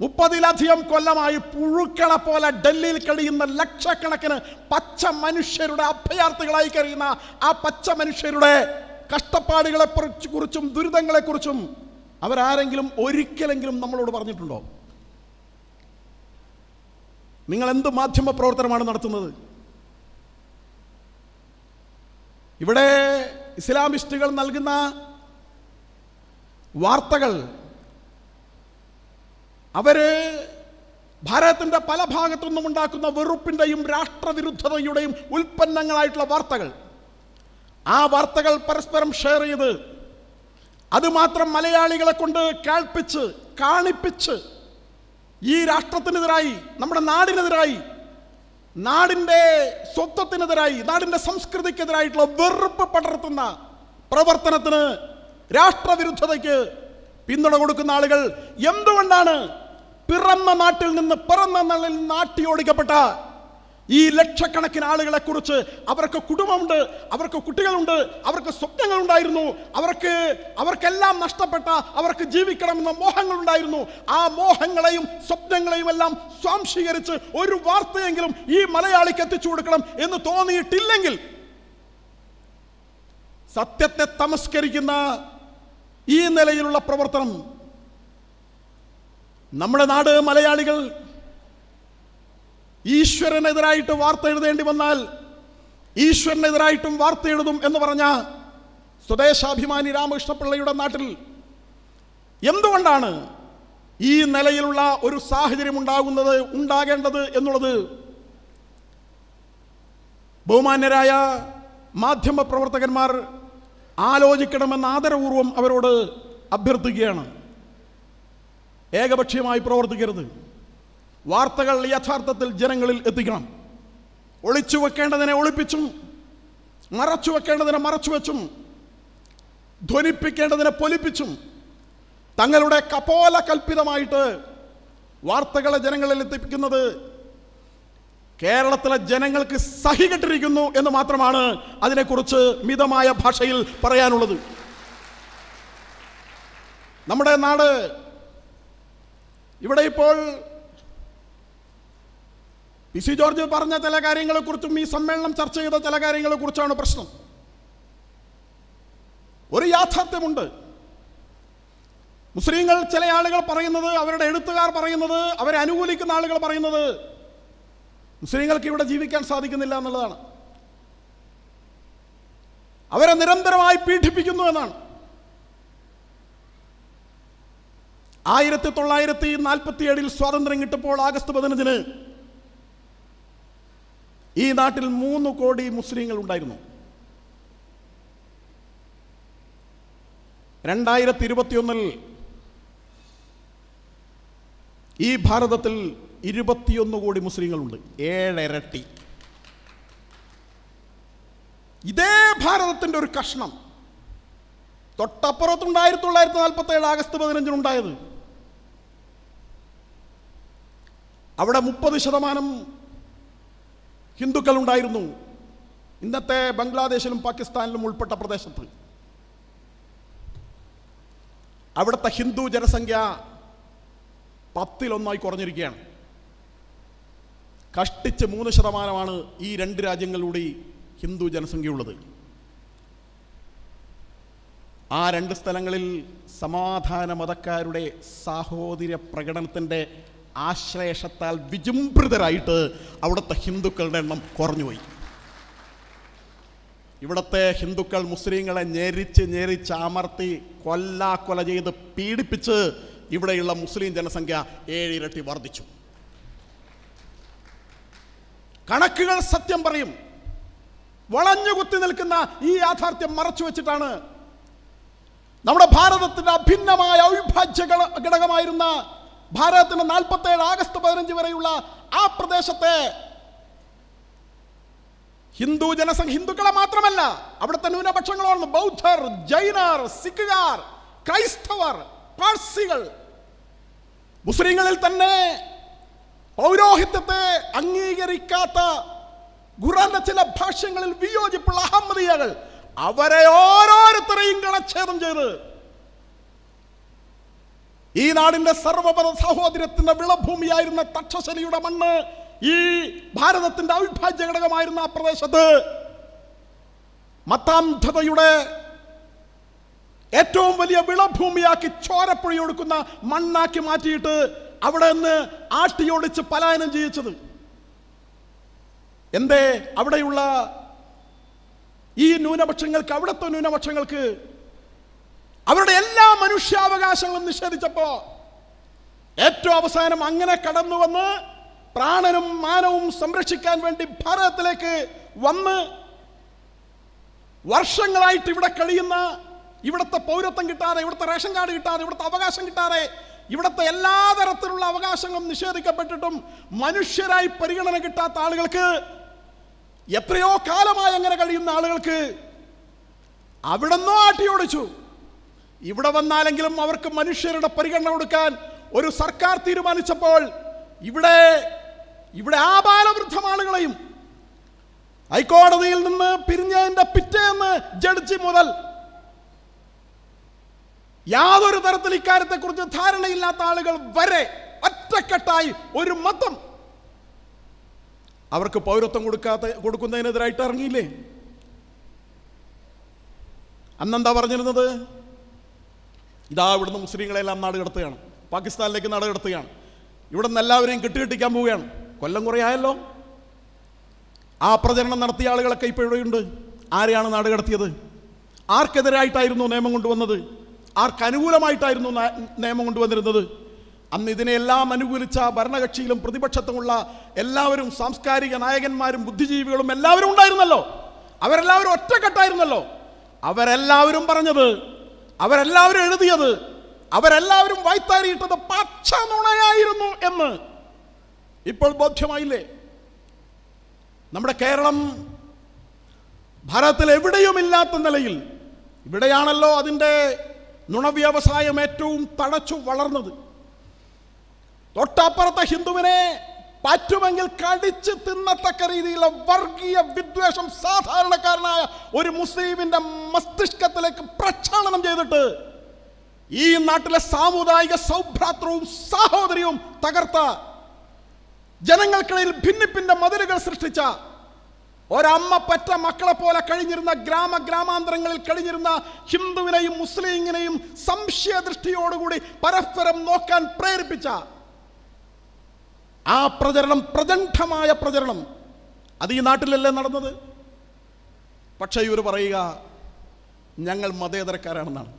മുപ്പതിലധികം കൊല്ലമായി പുഴുക്കള പോലെ ഡൽഹിയിൽ കഴിയുന്ന ലക്ഷക്കണക്കിന് പച്ച മനുഷ്യരുടെ അഭയാർത്ഥികളായി കഴിയുന്ന ആ പച്ച മനുഷ്യരുടെ കഷ്ടപ്പാടുകളെ കുറിച്ചും ദുരിതങ്ങളെക്കുറിച്ചും അവരാരെങ്കിലും ഒരിക്കലെങ്കിലും നമ്മളോട് പറഞ്ഞിട്ടുണ്ടോ നിങ്ങൾ എന്ത് മാധ്യമ പ്രവർത്തനമാണ് നടത്തുന്നത് ഇവിടെ ഇസ്ലാമിസ്റ്റുകൾ നൽകുന്ന വാർത്തകൾ അവർ ഭാരതത്തിൻ്റെ പല ഭാഗത്തുനിന്നും ഉണ്ടാക്കുന്ന വെറുപ്പിൻ്റെയും രാഷ്ട്രവിരുദ്ധതയുടെയും ഉൽപ്പന്നങ്ങളായിട്ടുള്ള വാർത്തകൾ ആ വാർത്തകൾ പരസ്പരം ഷെയർ ചെയ്ത് അതുമാത്രം മലയാളികളെ കൊണ്ട് കേൾപ്പിച്ച് കാണിപ്പിച്ച് ഈ രാഷ്ട്രത്തിനെതിരായി നമ്മുടെ നാടിനെതിരായി നാടിൻ്റെ സ്വത്വത്തിനെതിരായി നാടിൻ്റെ സംസ്കൃതിക്കെതിരായിട്ടുള്ള വെറുപ്പ് പടർത്തുന്ന പ്രവർത്തനത്തിന് രാഷ്ട്രവിരുദ്ധതയ്ക്ക് പിന്തുണ കൊടുക്കുന്ന ആളുകൾ എന്തുകൊണ്ടാണ് പിറന്ന നാട്ടിൽ നിന്ന് പിറന്ന നാളിൽ നാട്ടിയോടിക്കപ്പെട്ട ഈ ലക്ഷക്കണക്കിന് ആളുകളെ കുറിച്ച് അവർക്ക് കുടുംബമുണ്ട് അവർക്ക് കുട്ടികളുണ്ട് അവർക്ക് സ്വപ്നങ്ങൾ ഉണ്ടായിരുന്നു അവർക്ക് അവർക്കെല്ലാം നഷ്ടപ്പെട്ട അവർക്ക് ജീവിക്കണമെന്ന മോഹങ്ങൾ ഉണ്ടായിരുന്നു ആ മോഹങ്ങളെയും സ്വപ്നങ്ങളെയും എല്ലാം സ്വാംശീകരിച്ച് ഒരു വാർത്തയെങ്കിലും ഈ മലയാളിക്ക് എത്തിച്ചു കൊടുക്കണം എന്ന് തോന്നിയിട്ടില്ലെങ്കിൽ സത്യത്തെ തമസ്കരിക്കുന്ന ഈ നിലയിലുള്ള പ്രവർത്തനം നമ്മുടെ നാട് മലയാളികൾ ഈശ്വരനെതിരായിട്ട് വാർത്ത എഴുതേണ്ടി വന്നാൽ ഈശ്വരനെതിരായിട്ടും വാർത്ത എഴുതും എന്ന് പറഞ്ഞ സ്വദേശാഭിമാനി രാമകൃഷ്ണപിള്ളയുടെ നാട്ടിൽ എന്തുകൊണ്ടാണ് ഈ നിലയിലുള്ള ഒരു സാഹചര്യം ഉണ്ടാകുന്നത് ഉണ്ടാകേണ്ടത് എന്നുള്ളത് ബഹുമാന്യരായ മാധ്യമ പ്രവർത്തകന്മാർ ആലോചിക്കണമെന്ന് ആദരപൂർവ്വം അവരോട് അഭ്യർത്ഥിക്കുകയാണ് ഏകപക്ഷീയമായി പ്രവർത്തിക്കരുത് വാർത്തകൾ യഥാർത്ഥത്തിൽ ജനങ്ങളിൽ എത്തിക്കണം ഒളിച്ചു വെക്കേണ്ടതിനെ ഒളിപ്പിച്ചും മറച്ചു വെക്കേണ്ടതിനെ മറച്ചു വെച്ചും ധ്വനിപ്പിക്കേണ്ടതിനെ പൊലിപ്പിച്ചും തങ്ങളുടെ കപോല കൽപ്പിതമായിട്ട് വാർത്തകളെ ജനങ്ങളിൽ എത്തിപ്പിക്കുന്നത് കേരളത്തിലെ ജനങ്ങൾക്ക് സഹികെട്ടിരിക്കുന്നു എന്ന് മാത്രമാണ് അതിനെക്കുറിച്ച് മിതമായ ഭാഷയിൽ പറയാനുള്ളത് നമ്മുടെ നാട് ഇവിടെ ഇപ്പോൾ പി സി ജോർജ് പറഞ്ഞ ചില കാര്യങ്ങളെക്കുറിച്ചും ഈ സമ്മേളനം ചർച്ച ചെയ്ത ചില കാര്യങ്ങളെക്കുറിച്ചാണ് പ്രശ്നം ഒരു യാഥാർത്ഥ്യമുണ്ട് മുസ്ലിങ്ങൾ ചില ആളുകൾ പറയുന്നത് അവരുടെ എഴുത്തുകാർ പറയുന്നത് അവരെ അനുകൂലിക്കുന്ന ആളുകൾ പറയുന്നത് മുസ്ലിങ്ങൾക്ക് ഇവിടെ ജീവിക്കാൻ സാധിക്കുന്നില്ല എന്നുള്ളതാണ് അവരെ നിരന്തരമായി പീഡിപ്പിക്കുന്നു എന്നാണ് ആയിരത്തി തൊള്ളായിരത്തി നാൽപ്പത്തി ഏഴിൽ സ്വാതന്ത്ര്യം കിട്ടപ്പോൾ ആഗസ്റ്റ് പതിനഞ്ചിന് ഈ നാട്ടിൽ മൂന്ന് കോടി മുസ്ലിങ്ങൾ ഉണ്ടായിരുന്നു രണ്ടായിരത്തി ഇരുപത്തിയൊന്നിൽ ഈ ഭാരതത്തിൽ ഇരുപത്തിയൊന്ന് കോടി മുസ്ലിങ്ങളുണ്ട് ഏഴരട്ടി ഇതേ ഭാരതത്തിൻ്റെ ഒരു കഷ്ണം തൊട്ടപ്പുറത്തുണ്ടായിരത്തി തൊള്ളായിരത്തി നാൽപ്പത്തി ഏഴ് ആഗസ്റ്റ് പതിനഞ്ചിനുണ്ടായത് അവിടെ മുപ്പത് ശതമാനം ഹിന്ദുക്കൾ ഉണ്ടായിരുന്നു ഇന്നത്തെ ബംഗ്ലാദേശിലും പാകിസ്ഥാനിലും ഉൾപ്പെട്ട പ്രദേശത്ത് അവിടുത്തെ ഹിന്ദു ജനസംഖ്യ പത്തിലൊന്നായി കുറഞ്ഞിരിക്കുകയാണ് കഷ്ടിച്ച് മൂന്ന് ശതമാനമാണ് ഈ രണ്ട് രാജ്യങ്ങളിലൂടെ ഹിന്ദു ജനസംഖ്യയുള്ളത് ആ രണ്ട് സ്ഥലങ്ങളിൽ സമാധാന മതക്കാരുടെ സാഹോദര്യ പ്രകടനത്തിൻ്റെ ആശ്ലേഷത്താൽ വിജൃംഭിതരായിട്ട് അവിടുത്തെ ഹിന്ദുക്കളുടെ എണ്ണം കുറഞ്ഞുപോയി ഇവിടുത്തെ ഹിന്ദുക്കൾ മുസ്ലിങ്ങളെ ഞെരിച്ച് ഞെരിച്ച് അമർത്തി കൊല്ലാക്കൊല ചെയ്ത് പീഡിപ്പിച്ച് ഇവിടെയുള്ള മുസ്ലിം ജനസംഖ്യ ഏഴിരട്ടി വർദ്ധിച്ചു കണക്കുകൾ സത്യം പറയും വളഞ്ഞു കുത്തി നിൽക്കുന്ന ഈ യാഥാർത്ഥ്യം മറച്ചു വെച്ചിട്ടാണ് നമ്മുടെ ഭാരതത്തിന്റെ അഭിന്നമായ അവിഭാജ്യ ഘടകമായിരുന്ന ഭാരതത്തിന് നാൽപ്പത്തി ഏഴ് ആഗസ്റ്റ് പതിനഞ്ച് വരെയുള്ള ആ പ്രദേശത്തെ ഹിന്ദു ജനസംഖ്യ ഹിന്ദുക്കളെ മാത്രമല്ല അവിടുത്തെ ന്യൂനപക്ഷങ്ങളാണ് ബൗദ്ധർ ജൈനർ സിഖുകാർ ക്രൈസ്തവർ പാഴ്സികൾ മുസ്ലിങ്ങളിൽ തന്നെ പൗരോഹിത്യത്തെ അംഗീകരിക്കാത്ത ഖുറാന്റെ ചില ഭാഷ്യങ്ങളിൽ വിയോജിപ്പുള്ള അഹമ്മദിയകൾ അവരെ ഓരോരുത്തരെയും കണച്ഛേദം ചെയ്ത് ഈ നാടിൻ്റെ സർവപദ സഹോദരത്തിൻ്റെ വിളഭൂമിയായിരുന്ന തക്ഷശലിയുടെ മണ്ണ് ഈ ഭാരതത്തിൻ്റെ അവിഭാജ്യ ഘടകമായിരുന്ന ആ പ്രദേശത്ത് മത്താന്ധതയുടെ ഏറ്റവും വലിയ വിളഭൂമിയാക്കി ചോരപ്പുഴയൊടുക്കുന്ന മണ്ണാക്കി മാറ്റിയിട്ട് അവിടെ നിന്ന് ആട്ടിയോടിച്ച് പലായനം ചെയ്യിച്ചത് എന്തേ അവിടെയുള്ള ഈ ന്യൂനപക്ഷങ്ങൾക്ക് അവിടുത്തെ ന്യൂനപക്ഷങ്ങൾക്ക് അവരുടെ എല്ലാ മനുഷ്യാവകാശങ്ങളും നിഷേധിച്ചപ്പോൾ ഏറ്റവും അവസാനം അങ്ങനെ കടന്നു വന്ന് പ്രാണനും മാനവും സംരക്ഷിക്കാൻ വേണ്ടി ഭാരതത്തിലേക്ക് വന്ന് വർഷങ്ങളായിട്ട് ഇവിടെ കഴിയുന്ന ഇവിടുത്തെ പൗരത്വം കിട്ടാതെ ഇവിടുത്തെ റേഷൻ കാർഡ് കിട്ടാതെ ഇവിടുത്തെ അവകാശം കിട്ടാതെ ഇവിടുത്തെ എല്ലാ തരത്തിലുള്ള അവകാശങ്ങളും നിഷേധിക്കപ്പെട്ടിട്ടും മനുഷ്യരായി പരിഗണന കിട്ടാത്ത ആളുകൾക്ക് എത്രയോ കാലമായി അങ്ങനെ കഴിയുന്ന ആളുകൾക്ക് അവിടുന്നോ ആട്ടിയോടിച്ചു ഇവിടെ വന്നാലെങ്കിലും അവർക്ക് മനുഷ്യരുടെ പരിഗണന കൊടുക്കാൻ ഒരു സർക്കാർ തീരുമാനിച്ചപ്പോൾ ഇവിടെ ഇവിടെ ആപാലവൃദ്ധം ആളുകളെയും ഹൈക്കോടതിയിൽ നിന്ന് പിരിഞ്ഞതിന്റെ പിറ്റേന്ന് ജഡ്ജി മുതൽ യാതൊരു തരത്തിൽ ഇക്കാര്യത്തെക്കുറിച്ച് ധാരണയില്ലാത്ത ആളുകൾ വരെ ഒറ്റക്കെട്ടായി ഒരു മതം അവർക്ക് പൗരത്വം കൊടുക്കാത്ത കൊടുക്കുന്നതിനെതിരായിട്ട് ഇറങ്ങിയില്ലേ അന്നെന്താ പറഞ്ഞിരുന്നത് ഇതാ ഇവിടുന്ന് മുസ്ലിങ്ങളെല്ലാം നാട് കടത്തുകയാണ് പാകിസ്ഥാനിലേക്ക് നാട് കടത്തുകയാണ് ഇവിടെ നിന്ന് എല്ലാവരെയും കെട്ടുകെട്ടിക്കാൻ പോവുകയാണ് കൊല്ലം കുറയായല്ലോ ആ പ്രചരണം നടത്തിയ ആളുകളൊക്കെ ഇപ്പോൾ ഇവിടെയുണ്ട് ആരെയാണ് നാട് കടത്തിയത് ആർക്കെതിരായിട്ടായിരുന്നു നിയമം കൊണ്ടുവന്നത് ആർക്കനുകൂലമായിട്ടായിരുന്നു അനുകൂലമായിട്ടായിരുന്നു നിയമം കൊണ്ടുവന്നിരുന്നത് അന്ന് ഇതിനെല്ലാം അനുകൂലിച്ച ഭരണകക്ഷിയിലും പ്രതിപക്ഷത്തുമുള്ള എല്ലാവരും സാംസ്കാരിക നായകന്മാരും ബുദ്ധിജീവികളും എല്ലാവരും ഉണ്ടായിരുന്നല്ലോ അവരെല്ലാവരും ഒറ്റക്കെട്ടായിരുന്നല്ലോ അവരെല്ലാവരും പറഞ്ഞത് അവരെല്ലാവരും എഴുതിയത് അവരെല്ലാവരും വായ്ത്താരിയിട്ടത് പച്ച നുണയായിരുന്നു എന്ന് ഇപ്പോൾ ബോധ്യമായില്ലേ നമ്മുടെ കേരളം ഭാരതത്തിൽ എവിടെയുമില്ലാത്ത നിലയിൽ ഇവിടെയാണല്ലോ അതിൻ്റെ നുണവ്യവസായം ഏറ്റവും തടച്ചു വളർന്നത് തൊട്ടപ്പുറത്തെ ഹിന്ദുവിനെ പറ്റുമെങ്കിൽ കടിച്ചു തിന്നത്തക്ക രീതിയിലുള്ള വർഗീയ വിദ്വേഷം സാധാരണക്കാരനായ ഒരു മുസ്ലിമിന്റെ മസ്തിഷ്കത്തിലേക്ക് പ്രക്ഷാളനം ചെയ്തിട്ട് ഈ നാട്ടിലെ സാമുദായിക സൗഭ്രാത്രവും സാഹോദര്യവും തകർത്ത ജനങ്ങൾക്കിടയിൽ ഭിന്നിപ്പിന്റെ മതിലുകൾ സൃഷ്ടിച്ച ഒരമ്മ പറ്റ മക്കളെ പോലെ കഴിഞ്ഞിരുന്ന ഗ്രാമ ഗ്രാമാന്തരങ്ങളിൽ കഴിഞ്ഞിരുന്ന ഹിന്ദുവിനെയും മുസ്ലിങ്ങിനെയും സംശയദൃഷ്ടിയോടുകൂടി പരസ്പരം നോക്കാൻ പ്രേരിപ്പിച്ച ആ പ്രചരണം പ്രചണ്ഡമായ പ്രചരണം അത് ഈ നാട്ടിലല്ലേ നടന്നത് പക്ഷേ ഇവർ പറയുക ഞങ്ങൾ മതേതരക്കാരാണെന്നാണ്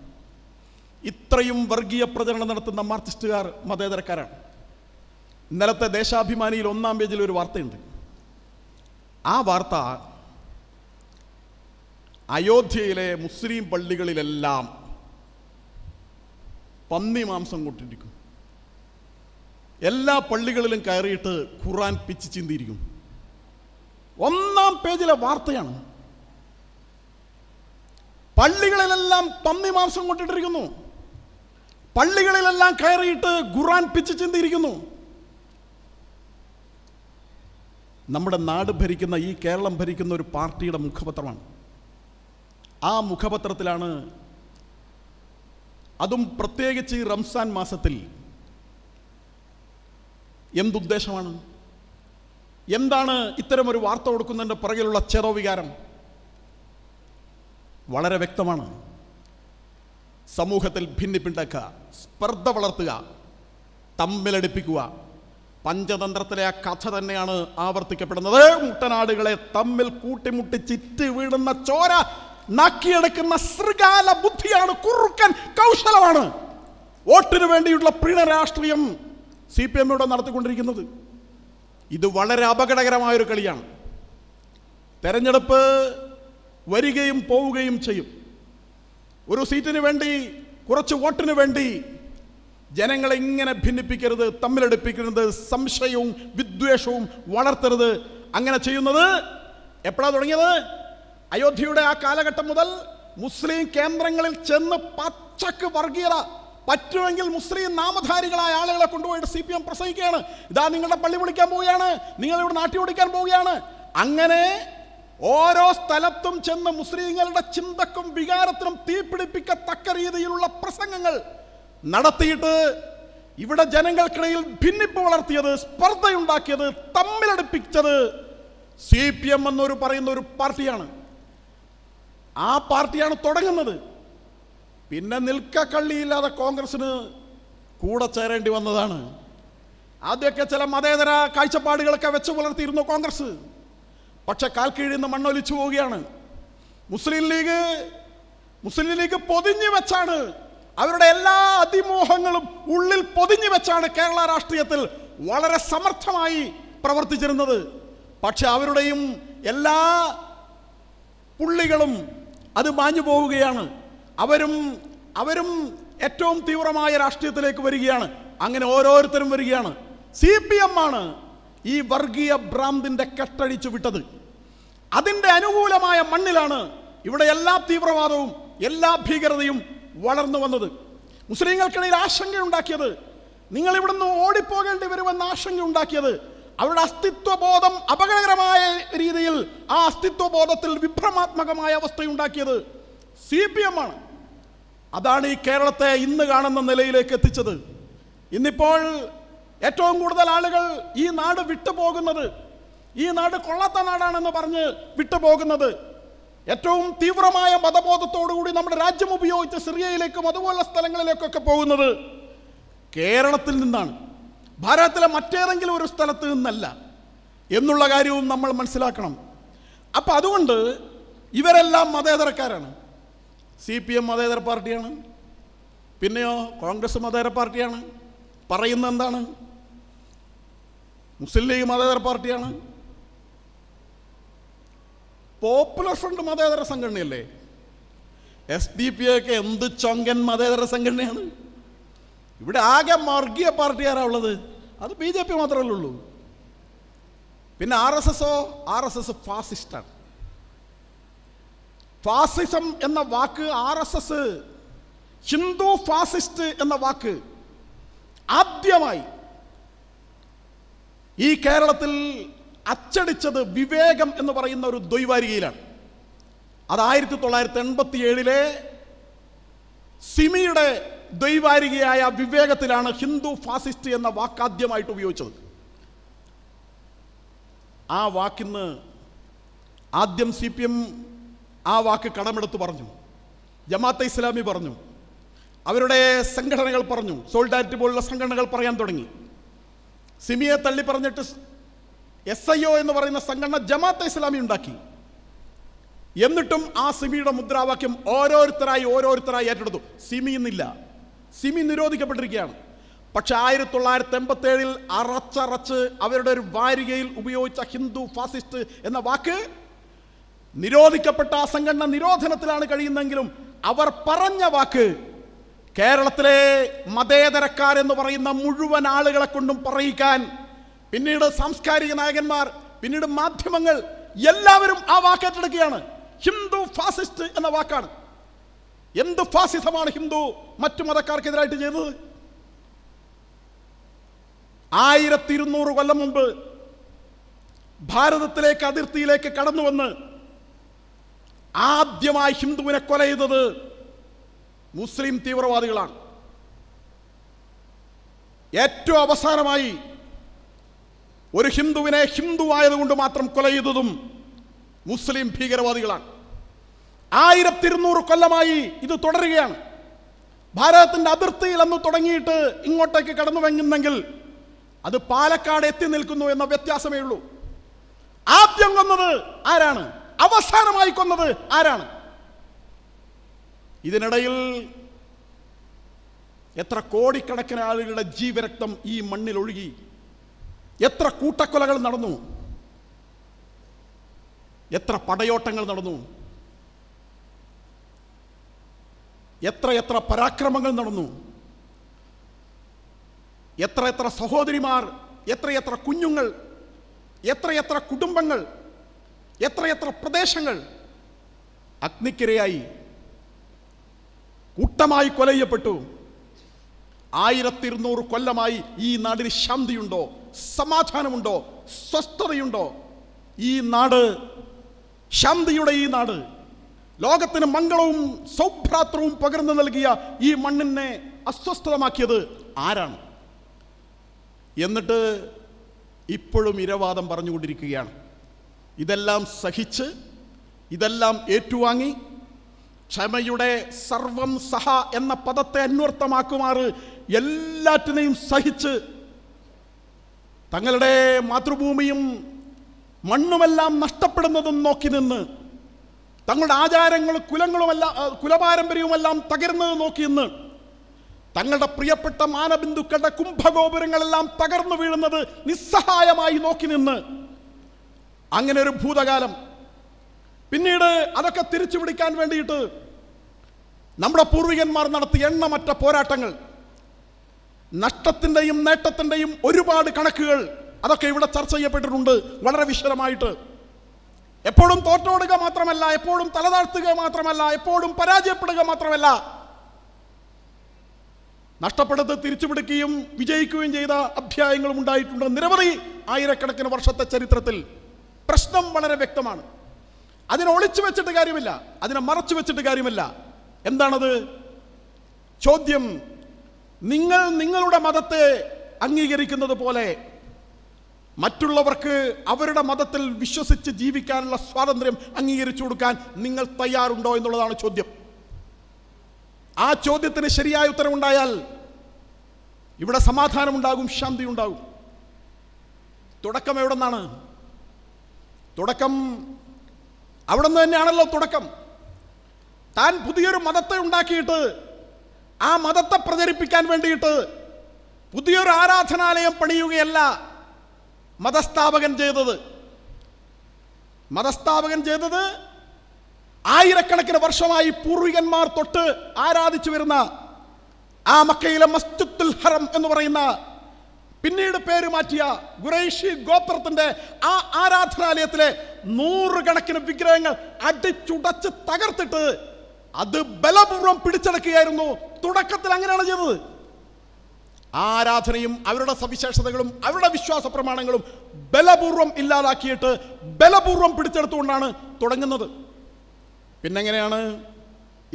ഇത്രയും വർഗീയ പ്രചരണം നടത്തുന്ന മാർക്സിസ്റ്റുകാർ മതേതരക്കാരാണ് ഇന്നലത്തെ ദേശാഭിമാനിയിൽ ഒന്നാം പേജിൽ ഒരു വാർത്തയുണ്ട് ആ വാർത്ത അയോധ്യയിലെ മുസ്ലിം പള്ളികളിലെല്ലാം പന്നി മാംസം കൊണ്ടിരിക്കും എല്ലാ പള്ളികളിലും കയറിയിട്ട് ഖുറാൻ പിച്ച് ചിന്തിയിരിക്കും ഒന്നാം പേജിലെ വാർത്തയാണ് പള്ളികളിലെല്ലാം പന്നി മാംസം കൊണ്ടിട്ടിരിക്കുന്നു പള്ളികളിലെല്ലാം കയറിയിട്ട് ഖുറാൻ പിച്ച് ചിന്തിയിരിക്കുന്നു നമ്മുടെ നാട് ഭരിക്കുന്ന ഈ കേരളം ഭരിക്കുന്ന ഒരു പാർട്ടിയുടെ മുഖപത്രമാണ് ആ മുഖപത്രത്തിലാണ് അതും പ്രത്യേകിച്ച് ഈ റംസാൻ മാസത്തിൽ എന്തുദ്ദേശമാണ് എന്താണ് ഇത്തരമൊരു വാർത്ത കൊടുക്കുന്നതിൻ്റെ പുറകിലുള്ള വികാരം വളരെ വ്യക്തമാണ് സമൂഹത്തിൽ ഭിന്നിപ്പിണ്ടാക്കുക സ്പർദ്ധ വളർത്തുക തമ്മിലടിപ്പിക്കുക പഞ്ചതന്ത്രത്തിലെ ആ കഥ തന്നെയാണ് ആവർത്തിക്കപ്പെടുന്നത് മുട്ടനാടുകളെ തമ്മിൽ കൂട്ടിമുട്ടി ചിറ്റ് വീഴുന്ന ചോര നാക്കിയെടുക്കുന്ന ശൃഗാല ബുദ്ധിയാണ് കുറുക്കൻ കൗശലമാണ് വോട്ടിനു വേണ്ടിയുള്ള പ്രീണരാഷ്ട്രീയം സി പി എം ഇവിടെ നടത്തിക്കൊണ്ടിരിക്കുന്നത് ഇത് വളരെ അപകടകരമായൊരു കളിയാണ് തെരഞ്ഞെടുപ്പ് വരികയും പോവുകയും ചെയ്യും ഒരു സീറ്റിന് വേണ്ടി കുറച്ച് വോട്ടിന് വേണ്ടി ജനങ്ങളെ ഇങ്ങനെ ഭിന്നിപ്പിക്കരുത് തമ്മിലെടുപ്പിക്കരുത് സംശയവും വിദ്വേഷവും വളർത്തരുത് അങ്ങനെ ചെയ്യുന്നത് എപ്പോഴാണ് തുടങ്ങിയത് അയോധ്യയുടെ ആ കാലഘട്ടം മുതൽ മുസ്ലിം കേന്ദ്രങ്ങളിൽ ചെന്ന് പച്ചക്ക് വർഗീയത പറ്റുമെങ്കിൽ മുസ്ലിം നാമധാരികളായ ആളുകളെ കൊണ്ടുപോയിട്ട് സി പി എം പ്രസംഗിക്കുകയാണ് ഇതാ നിങ്ങളുടെ പള്ളി വിളിക്കാൻ പോവുകയാണ് നിങ്ങളിവിടെ നാട്ടി ഓടിക്കാൻ പോവുകയാണ് അങ്ങനെ ഓരോ സ്ഥലത്തും ചെന്ന് മുസ്ലിങ്ങളുടെ ചിന്തക്കും വികാരത്തിനും തീപിടിപ്പിക്കത്തക്ക രീതിയിലുള്ള പ്രസംഗങ്ങൾ നടത്തിയിട്ട് ഇവിടെ ജനങ്ങൾക്കിടയിൽ ഭിന്നിപ്പ് വളർത്തിയത് സ്പർദ്ധയുണ്ടാക്കിയത് തമ്മിലടുപ്പിച്ചത് സി പി എം എന്നൊരു പറയുന്ന ഒരു പാർട്ടിയാണ് ആ പാർട്ടിയാണ് തുടങ്ങുന്നത് പിന്നെ നിൽക്ക കള്ളിയില്ലാതെ കോൺഗ്രസ്സിന് കൂടെ ചേരേണ്ടി വന്നതാണ് ആദ്യമൊക്കെ ചില മതേതര കാഴ്ചപ്പാടുകളൊക്കെ വെച്ച് പുലർത്തിയിരുന്നു കോൺഗ്രസ് പക്ഷെ കാൽക്കീഴിൽ നിന്ന് മണ്ണൊലിച്ചു പോവുകയാണ് മുസ്ലിം ലീഗ് മുസ്ലിം ലീഗ് പൊതിഞ്ഞു വെച്ചാണ് അവരുടെ എല്ലാ അതിമോഹങ്ങളും ഉള്ളിൽ പൊതിഞ്ഞു വെച്ചാണ് കേരള രാഷ്ട്രീയത്തിൽ വളരെ സമർത്ഥമായി പ്രവർത്തിച്ചിരുന്നത് പക്ഷെ അവരുടെയും എല്ലാ പുള്ളികളും അത് മാഞ്ഞു പോവുകയാണ് അവരും അവരും ഏറ്റവും തീവ്രമായ രാഷ്ട്രീയത്തിലേക്ക് വരികയാണ് അങ്ങനെ ഓരോരുത്തരും വരികയാണ് സി പി എം ആണ് ഈ വർഗീയ ഭ്രാന്തിൻ്റെ കെട്ടഴിച്ചു വിട്ടത് അതിൻ്റെ അനുകൂലമായ മണ്ണിലാണ് ഇവിടെ എല്ലാ തീവ്രവാദവും എല്ലാ ഭീകരതയും വളർന്നു വന്നത് മുസ്ലിങ്ങൾക്കിടയിൽ ഉണ്ടാക്കിയത് നിങ്ങൾ ഇവിടുന്ന് ഓടിപ്പോകേണ്ടി വരുമെന്ന് ആശങ്ക ഉണ്ടാക്കിയത് അവരുടെ അസ്തിത്വബോധം അപകടകരമായ രീതിയിൽ ആ അസ്തിത്വബോധത്തിൽ വിഭ്രമാത്മകമായ അവസ്ഥയുണ്ടാക്കിയത് സി പി എം ആണ് അതാണ് ഈ കേരളത്തെ ഇന്ന് കാണുന്ന നിലയിലേക്ക് എത്തിച്ചത് ഇന്നിപ്പോൾ ഏറ്റവും കൂടുതൽ ആളുകൾ ഈ നാട് വിട്ടുപോകുന്നത് ഈ നാട് കൊള്ളാത്ത നാടാണെന്ന് പറഞ്ഞ് വിട്ടുപോകുന്നത് ഏറ്റവും തീവ്രമായ കൂടി നമ്മുടെ രാജ്യം ഉപയോഗിച്ച് സിറിയയിലേക്കും അതുപോലുള്ള സ്ഥലങ്ങളിലേക്കൊക്കെ പോകുന്നത് കേരളത്തിൽ നിന്നാണ് ഭാരതത്തിലെ മറ്റേതെങ്കിലും ഒരു സ്ഥലത്ത് നിന്നല്ല എന്നുള്ള കാര്യവും നമ്മൾ മനസ്സിലാക്കണം അപ്പം അതുകൊണ്ട് ഇവരെല്ലാം മതേതരക്കാരാണ് സി പി എം മതേതര പാർട്ടിയാണ് പിന്നെയോ കോൺഗ്രസ് മതേതര പാർട്ടിയാണ് പറയുന്ന എന്താണ് മുസ്ലിം ലീഗ് മതേതര പാർട്ടിയാണ് പോപ്പുലർ ഫ്രണ്ട് മതേതര സംഘടനയല്ലേ എസ് ഡി പി ഒക്കെ എന്ത് ചൊങ്കൻ മതേതര സംഘടനയാണ് ഇവിടെ ആകെ മാർഗീയ പാർട്ടി ആരാ ഉള്ളത് അത് ബി ജെ പി മാത്രമല്ലേ ഉള്ളൂ പിന്നെ ആർ എസ് ഓ ആർ എസ് എസ് ഫാസിസ്റ്റാണ് ഫാസിസം എന്ന വാക്ക് R S S Hindu fascist എന്ന വാക്ക് ആദ്യമായി ഈ കേരളത്തിൽ അച്ചടിച്ചത് വിവേകം എന്ന് പറയുന്ന ഒരു ദ്വൈവാരികയിലാണ് അത് ആയിരത്തി തൊള്ളായിരത്തി എൺപത്തി ഏഴിലെ സിമിയുടെ ദ്വൈവാരികയായ വിവേകത്തിലാണ് ഹിന്ദു ഫാസിസ്റ്റ് എന്ന വാക്കാദ്യമായിട്ട് ഉപയോഗിച്ചത് ആ വാക്കിന്ന് ആദ്യം സി പി എം ആ വാക്ക് കടമെടുത്ത് പറഞ്ഞു ജമാഅത്തെ ഇസ്ലാമി പറഞ്ഞു അവരുടെ സംഘടനകൾ പറഞ്ഞു സോൾഡാരിറ്റി പോലുള്ള സംഘടനകൾ പറയാൻ തുടങ്ങി സിമിയെ തള്ളി പറഞ്ഞിട്ട് എസ് ഐ ഒ എന്ന് പറയുന്ന സംഘടന ജമാഅത്തെ ഇസ്ലാമി ഉണ്ടാക്കി എന്നിട്ടും ആ സിമിയുടെ മുദ്രാവാക്യം ഓരോരുത്തരായി ഓരോരുത്തരായി ഏറ്റെടുത്തു സിമി എന്നില്ല സിമി നിരോധിക്കപ്പെട്ടിരിക്കുകയാണ് പക്ഷെ ആയിരത്തി തൊള്ളായിരത്തി എൺപത്തി ഏഴിൽ അറച്ചറച്ച് അവരുടെ ഒരു വാരികയിൽ ഉപയോഗിച്ച ഹിന്ദു ഫാസിസ്റ്റ് എന്ന വാക്ക് നിരോധിക്കപ്പെട്ട ആ സംഘടന നിരോധനത്തിലാണ് കഴിയുന്നെങ്കിലും അവർ പറഞ്ഞ വാക്ക് കേരളത്തിലെ മതേതരക്കാരെന്ന് പറയുന്ന മുഴുവൻ ആളുകളെ കൊണ്ടും പറയിക്കാൻ പിന്നീട് സാംസ്കാരിക നായകന്മാർ പിന്നീട് മാധ്യമങ്ങൾ എല്ലാവരും ആ വാക്കേറ്റെടുക്കുകയാണ് ഹിന്ദു ഫാസിസ്റ്റ് എന്ന വാക്കാണ് എന്ത് ഫാസിസമാണ് ഹിന്ദു മറ്റു മതക്കാർക്കെതിരായിട്ട് ചെയ്തത് ആയിരത്തി ഇരുന്നൂറ് കൊല്ലം മുമ്പ് ഭാരതത്തിലേക്ക് അതിർത്തിയിലേക്ക് കടന്നു വന്ന് ആദ്യമായി ഹിന്ദുവിനെ കൊല ചെയ്തത് മുസ്ലിം തീവ്രവാദികളാണ് ഏറ്റവും അവസാനമായി ഒരു ഹിന്ദുവിനെ ഹിന്ദു ആയതുകൊണ്ട് മാത്രം കൊല ചെയ്തതും മുസ്ലിം ഭീകരവാദികളാണ് ആയിരത്തി ഇരുന്നൂറ് കൊല്ലമായി ഇത് തുടരുകയാണ് ഭാരതത്തിൻ്റെ അതിർത്തിയിൽ അന്ന് തുടങ്ങിയിട്ട് ഇങ്ങോട്ടേക്ക് കടന്നു വെങ്ങുന്നെങ്കിൽ അത് പാലക്കാട് എത്തി നിൽക്കുന്നു എന്ന വ്യത്യാസമേ ഉള്ളൂ ആദ്യം കൊന്നത് ആരാണ് അവസാനമായി കൊന്നത് ആരാണ് ഇതിനിടയിൽ എത്ര കോടിക്കണക്കിന് ആളുകളുടെ ജീവരക്തം ഈ മണ്ണിൽ ഒഴുകി എത്ര കൂട്ടക്കൊലകൾ നടന്നു എത്ര പടയോട്ടങ്ങൾ നടന്നു എത്ര എത്ര പരാക്രമങ്ങൾ നടന്നു എത്ര എത്ര സഹോദരിമാർ എത്രയെത്ര കുഞ്ഞുങ്ങൾ എത്രയെത്ര കുടുംബങ്ങൾ എത്രയെത്ര പ്രദേശങ്ങൾ അഗ്നിക്കിരയായി കൂട്ടമായി കൊലയ്യപ്പെട്ടു ചെയ്യപ്പെട്ടു ആയിരത്തി ഇരുന്നൂറ് കൊല്ലമായി ഈ നാടിന് ശാന്തിയുണ്ടോ സമാധാനമുണ്ടോ സ്വസ്ഥതയുണ്ടോ ഈ നാട് ശാന്തിയുടെ ഈ നാട് ലോകത്തിന് മംഗളവും സൗഭ്രാത്രവും പകർന്നു നൽകിയ ഈ മണ്ണിനെ അസ്വസ്ഥതമാക്കിയത് ആരാണ് എന്നിട്ട് ഇപ്പോഴും ഇരവാദം പറഞ്ഞുകൊണ്ടിരിക്കുകയാണ് ഇതെല്ലാം സഹിച്ച് ഇതെല്ലാം ഏറ്റുവാങ്ങി ക്ഷമയുടെ സർവം സഹ എന്ന പദത്തെ അന്വർത്ഥമാക്കുമാറ് എല്ലാറ്റിനെയും സഹിച്ച് തങ്ങളുടെ മാതൃഭൂമിയും മണ്ണുമെല്ലാം നഷ്ടപ്പെടുന്നതും നോക്കി നിന്ന് തങ്ങളുടെ ആചാരങ്ങളും കുലങ്ങളുമെല്ലാം കുലപാരമ്പര്യവുമെല്ലാം തകരുന്നത് നോക്കി നിന്ന് തങ്ങളുടെ പ്രിയപ്പെട്ട മാനബിന്ദുക്കളുടെ കുംഭഗോപുരങ്ങളെല്ലാം തകർന്നു വീഴുന്നത് നിസ്സഹായമായി നോക്കി നിന്ന് അങ്ങനെ ഒരു ഭൂതകാലം പിന്നീട് അതൊക്കെ തിരിച്ചു പിടിക്കാൻ വേണ്ടിയിട്ട് നമ്മുടെ പൂർവികന്മാർ നടത്തിയ എണ്ണമറ്റ പോരാട്ടങ്ങൾ നഷ്ടത്തിൻ്റെയും നേട്ടത്തിൻ്റെയും ഒരുപാട് കണക്കുകൾ അതൊക്കെ ഇവിടെ ചർച്ച ചെയ്യപ്പെട്ടിട്ടുണ്ട് വളരെ വിശദമായിട്ട് എപ്പോഴും തോറ്റോടുക മാത്രമല്ല എപ്പോഴും തലതാഴ്ത്തുക മാത്രമല്ല എപ്പോഴും പരാജയപ്പെടുക മാത്രമല്ല നഷ്ടപ്പെടുത്ത് തിരിച്ചുപിടിക്കുകയും വിജയിക്കുകയും ചെയ്ത അധ്യായങ്ങളും ഉണ്ടായിട്ടുണ്ട് നിരവധി ആയിരക്കണക്കിന് വർഷത്തെ ചരിത്രത്തിൽ പ്രശ്നം വളരെ വ്യക്തമാണ് അതിനെ ഒളിച്ചു വെച്ചിട്ട് കാര്യമില്ല അതിനെ മറച്ചു വെച്ചിട്ട് കാര്യമില്ല എന്താണത് ചോദ്യം നിങ്ങൾ നിങ്ങളുടെ മതത്തെ അംഗീകരിക്കുന്നത് പോലെ മറ്റുള്ളവർക്ക് അവരുടെ മതത്തിൽ വിശ്വസിച്ച് ജീവിക്കാനുള്ള സ്വാതന്ത്ര്യം അംഗീകരിച്ചു കൊടുക്കാൻ നിങ്ങൾ തയ്യാറുണ്ടോ എന്നുള്ളതാണ് ചോദ്യം ആ ചോദ്യത്തിന് ശരിയായ ഉത്തരമുണ്ടായാൽ ഇവിടെ സമാധാനമുണ്ടാകും ശാന്തി ഉണ്ടാകും തുടക്കം എവിടെ നിന്നാണ് തുടക്കം അവിടെ നിന്ന് തന്നെയാണല്ലോ തുടക്കം താൻ പുതിയൊരു മതത്തെ ഉണ്ടാക്കിയിട്ട് ആ മതത്തെ പ്രചരിപ്പിക്കാൻ വേണ്ടിയിട്ട് പുതിയൊരു ആരാധനാലയം പണിയുകയല്ല മതസ്ഥാപകൻ ചെയ്തത് മതസ്ഥാപകൻ ചെയ്തത് ആയിരക്കണക്കിന് വർഷമായി പൂർവികന്മാർ തൊട്ട് ആരാധിച്ചു വരുന്ന ആ മക്കയിലെ മസ്ജിദുൽ ഹറം എന്ന് പറയുന്ന പിന്നീട് പേര് മാറ്റിയ ഗുറൈഷി ഗോത്രത്തിന്റെ ആ ആരാധനാലയത്തിലെ നൂറുകണക്കിന് വിഗ്രഹങ്ങൾ അടിച്ചുടച്ച് തകർത്തിട്ട് അത് ബലപൂർവം പിടിച്ചെടുക്കുകയായിരുന്നു തുടക്കത്തിൽ അങ്ങനെയാണ് ചെയ്തത് ആരാധനയും അവരുടെ സവിശേഷതകളും അവരുടെ വിശ്വാസ പ്രമാണങ്ങളും ബലപൂർവം ഇല്ലാതാക്കിയിട്ട് ബലപൂർവം പിടിച്ചെടുത്തുകൊണ്ടാണ് തുടങ്ങുന്നത് പിന്നെങ്ങനെയാണ്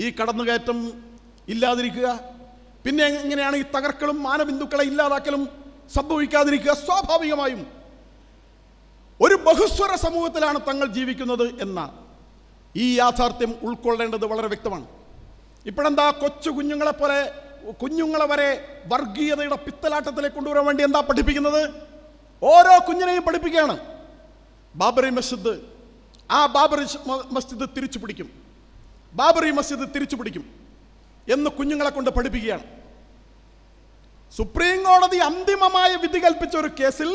ഈ കടന്നുകയറ്റം ഇല്ലാതിരിക്കുക പിന്നെ എങ്ങനെയാണ് ഈ തകർക്കലും മാനബിന്ദുക്കളെ ഇല്ലാതാക്കലും സംഭവിക്കാതിരിക്കുക സ്വാഭാവികമായും ഒരു ബഹുസ്വര സമൂഹത്തിലാണ് തങ്ങൾ ജീവിക്കുന്നത് എന്ന ഈ യാഥാർത്ഥ്യം ഉൾക്കൊള്ളേണ്ടത് വളരെ വ്യക്തമാണ് ഇപ്പോഴെന്താ കൊച്ചു കുഞ്ഞുങ്ങളെ പോലെ കുഞ്ഞുങ്ങളെ വരെ വർഗീയതയുടെ പിത്തലാട്ടത്തിലേക്ക് കൊണ്ടുവരാൻ വേണ്ടി എന്താ പഠിപ്പിക്കുന്നത് ഓരോ കുഞ്ഞിനെയും പഠിപ്പിക്കുകയാണ് ബാബറി മസ്ജിദ് ആ ബാബറി മസ്ജിദ് തിരിച്ചു പിടിക്കും ബാബറി മസ്ജിദ് തിരിച്ചു പിടിക്കും എന്ന് കുഞ്ഞുങ്ങളെ കൊണ്ട് പഠിപ്പിക്കുകയാണ് സുപ്രീം കോടതി അന്തിമമായ വിധി കൽപ്പിച്ച ഒരു കേസിൽ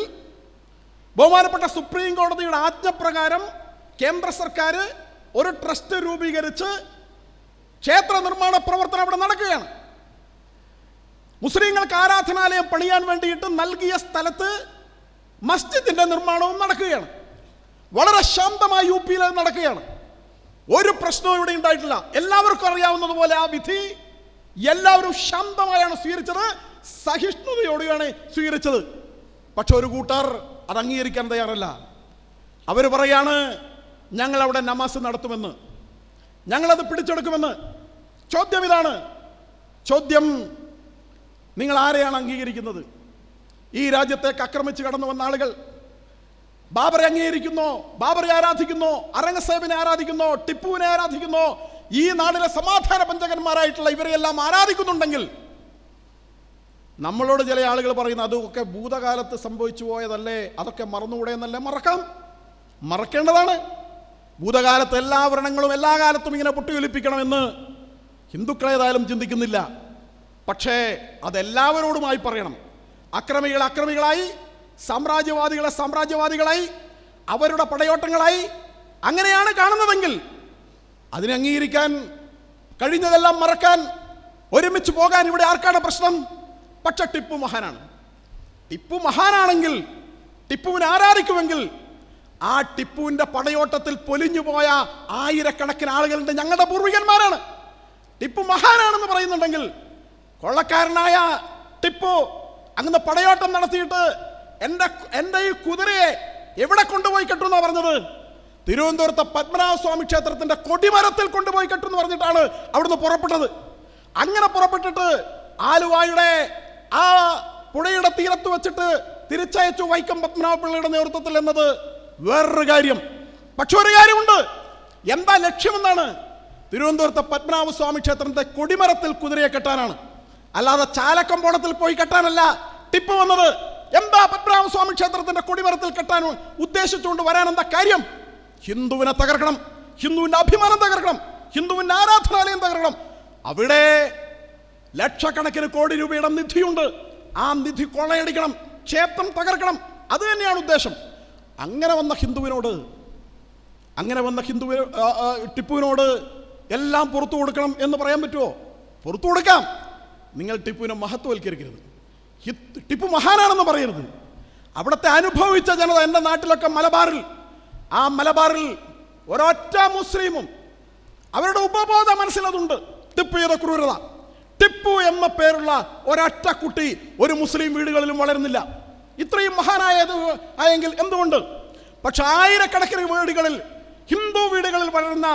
ബഹുമാനപ്പെട്ട സുപ്രീം കോടതിയുടെ ആജ്ഞപ്രകാരം കേന്ദ്ര സർക്കാർ ഒരു ട്രസ്റ്റ് രൂപീകരിച്ച് ക്ഷേത്ര നിർമ്മാണ പ്രവർത്തനം അവിടെ നടക്കുകയാണ് മുസ്ലിങ്ങൾക്ക് ആരാധനാലയം പണിയാൻ വേണ്ടിയിട്ട് നൽകിയ സ്ഥലത്ത് മസ്ജിദിന്റെ നിർമ്മാണവും നടക്കുകയാണ് വളരെ ശാന്തമായി യു പിയിൽ നടക്കുകയാണ് ഒരു പ്രശ്നവും ഇവിടെ ഉണ്ടായിട്ടില്ല എല്ലാവർക്കും അറിയാവുന്നതുപോലെ ആ വിധി എല്ലാവരും ശാന്തമായാണ് സ്വീകരിച്ചത് സഹിഷ്ണുതയോടെയാണ് സ്വീകരിച്ചത് പക്ഷെ ഒരു കൂട്ടർ അത് അംഗീകരിക്കാൻ തയ്യാറല്ല അവർ പറയാണ് ഞങ്ങൾ അവിടെ നമാസ് നടത്തുമെന്ന് ഞങ്ങളത് പിടിച്ചെടുക്കുമെന്ന് ചോദ്യം ഇതാണ് ചോദ്യം നിങ്ങൾ ആരെയാണ് അംഗീകരിക്കുന്നത് ഈ രാജ്യത്തേക്ക് ആക്രമിച്ച് കടന്നു വന്ന ആളുകൾ ബാബറെ അംഗീകരിക്കുന്നോ ബാബറെ ആരാധിക്കുന്നോ അരംഗസേബിനെ ആരാധിക്കുന്നോ ടിപ്പുവിനെ ആരാധിക്കുന്നോ ഈ നാടിലെ സമാധാന പഞ്ചകന്മാരായിട്ടുള്ള ഇവരെയെല്ലാം ആരാധിക്കുന്നുണ്ടെങ്കിൽ നമ്മളോട് ചില ആളുകൾ പറയുന്നത് അതൊക്കെ ഭൂതകാലത്ത് സംഭവിച്ചു പോയതല്ലേ അതൊക്കെ മറന്നുകൂടെ എന്നല്ലേ മറക്കാം മറക്കേണ്ടതാണ് ഭൂതകാലത്ത് എല്ലാ വ്രണങ്ങളും എല്ലാ കാലത്തും ഇങ്ങനെ പൊട്ടിയൊലിപ്പിക്കണമെന്ന് ഹിന്ദുക്കളേതായാലും ചിന്തിക്കുന്നില്ല പക്ഷേ അതെല്ലാവരോടുമായി പറയണം അക്രമികൾ അക്രമികളായി സാമ്രാജ്യവാദികളെ സാമ്രാജ്യവാദികളായി അവരുടെ പടയോട്ടങ്ങളായി അങ്ങനെയാണ് കാണുന്നതെങ്കിൽ അതിനെ അംഗീകരിക്കാൻ കഴിഞ്ഞതെല്ലാം മറക്കാൻ ഒരുമിച്ച് പോകാൻ ഇവിടെ ആർക്കാണ് പ്രശ്നം പക്ഷെ ടിപ്പു മഹാനാണ് ടിപ്പു മഹാനാണെങ്കിൽ ടിപ്പുവിനെ ആരാധിക്കുമെങ്കിൽ ആ ടിപ്പുവിൻ്റെ പടയോട്ടത്തിൽ പൊലിഞ്ഞുപോയ ആയിരക്കണക്കിന് ആളുകളുണ്ട് ഞങ്ങളുടെ പൂർവികന്മാരാണ് ടിപ്പു മഹാനാണെന്ന് പറയുന്നുണ്ടെങ്കിൽ കൊള്ളക്കാരനായ ടിപ്പു അങ്ങനെ പടയോട്ടം നടത്തിയിട്ട് എൻ്റെ എൻ്റെ ഈ കുതിരയെ എവിടെ കൊണ്ടുപോയി കെട്ടുമെന്നാണ് പറഞ്ഞത് തിരുവനന്തപുരത്തെ പത്മനാഭസ്വാമി ക്ഷേത്രത്തിൻ്റെ കൊടിമരത്തിൽ കൊണ്ടുപോയി കെട്ടുമെന്ന് പറഞ്ഞിട്ടാണ് അവിടുന്ന് പുറപ്പെട്ടത് അങ്ങനെ പുറപ്പെട്ടിട്ട് ആലുവായുടെ ആ പുഴയുടെ തീരത്ത് വെച്ചിട്ട് തിരിച്ചയച്ചു വൈക്കം പത്മനാഭപിള്ളയുടെ നേതൃത്വത്തിൽ എന്നത് വേറൊരു കാര്യം പക്ഷെ ഒരു കാര്യമുണ്ട് എന്താ ലക്ഷ്യമെന്നാണ് തിരുവനന്തപുരത്തെ പത്മനാഭസ്വാമി ക്ഷേത്രത്തെ കൊടിമരത്തിൽ കുതിരയെ കെട്ടാനാണ് അല്ലാതെ ചാലക്കമ്പോളത്തിൽ പോയി കെട്ടാനല്ല ടിപ്പ് വന്നത് എന്താ പത്മനാഭസ്വാമി ക്ഷേത്രത്തിന്റെ കൊടിമരത്തിൽ കെട്ടാൻ ഉദ്ദേശിച്ചുകൊണ്ട് വരാൻ എന്താ കാര്യം ഹിന്ദുവിനെ തകർക്കണം ഹിന്ദുവിന്റെ അഭിമാനം തകർക്കണം ഹിന്ദുവിന്റെ ആരാധനാലയം തകർക്കണം അവിടെ ലക്ഷക്കണക്കിന് കോടി രൂപയുടെ നിധിയുണ്ട് ആ നിധി കൊളയടിക്കണം ക്ഷേത്രം തകർക്കണം അത് തന്നെയാണ് ഉദ്ദേശം അങ്ങനെ വന്ന ഹിന്ദുവിനോട് അങ്ങനെ വന്ന ഹിന്ദുവി ടിപ്പുവിനോട് എല്ലാം പുറത്തു കൊടുക്കണം എന്ന് പറയാൻ പറ്റുമോ പുറത്തു കൊടുക്കാം നിങ്ങൾ ടിപ്പുവിനെ മഹത്വവൽക്കരിക്കരുത് ടിപ്പു മഹാനാണെന്ന് പറയരുത് അവിടുത്തെ അനുഭവിച്ച ജനത എൻ്റെ നാട്ടിലൊക്കെ മലബാറിൽ ആ മലബാറിൽ ഒരൊറ്റ മുസ്ലിമും അവരുടെ ഉപബോധ മനസ്സിലതുണ്ട് ടിപ്പു ചെയ്ത ക്രൂരത ടിപ്പു എന്ന പേരുള്ള ഒരൊറ്റ കുട്ടി ഒരു മുസ്ലിം വീടുകളിലും വളരുന്നില്ല ഇത്രയും മഹാനായത് ആയെങ്കിൽ എന്തുകൊണ്ട് പക്ഷെ ആയിരക്കണക്കിന് വീടുകളിൽ ഹിന്ദു വീടുകളിൽ വളരുന്ന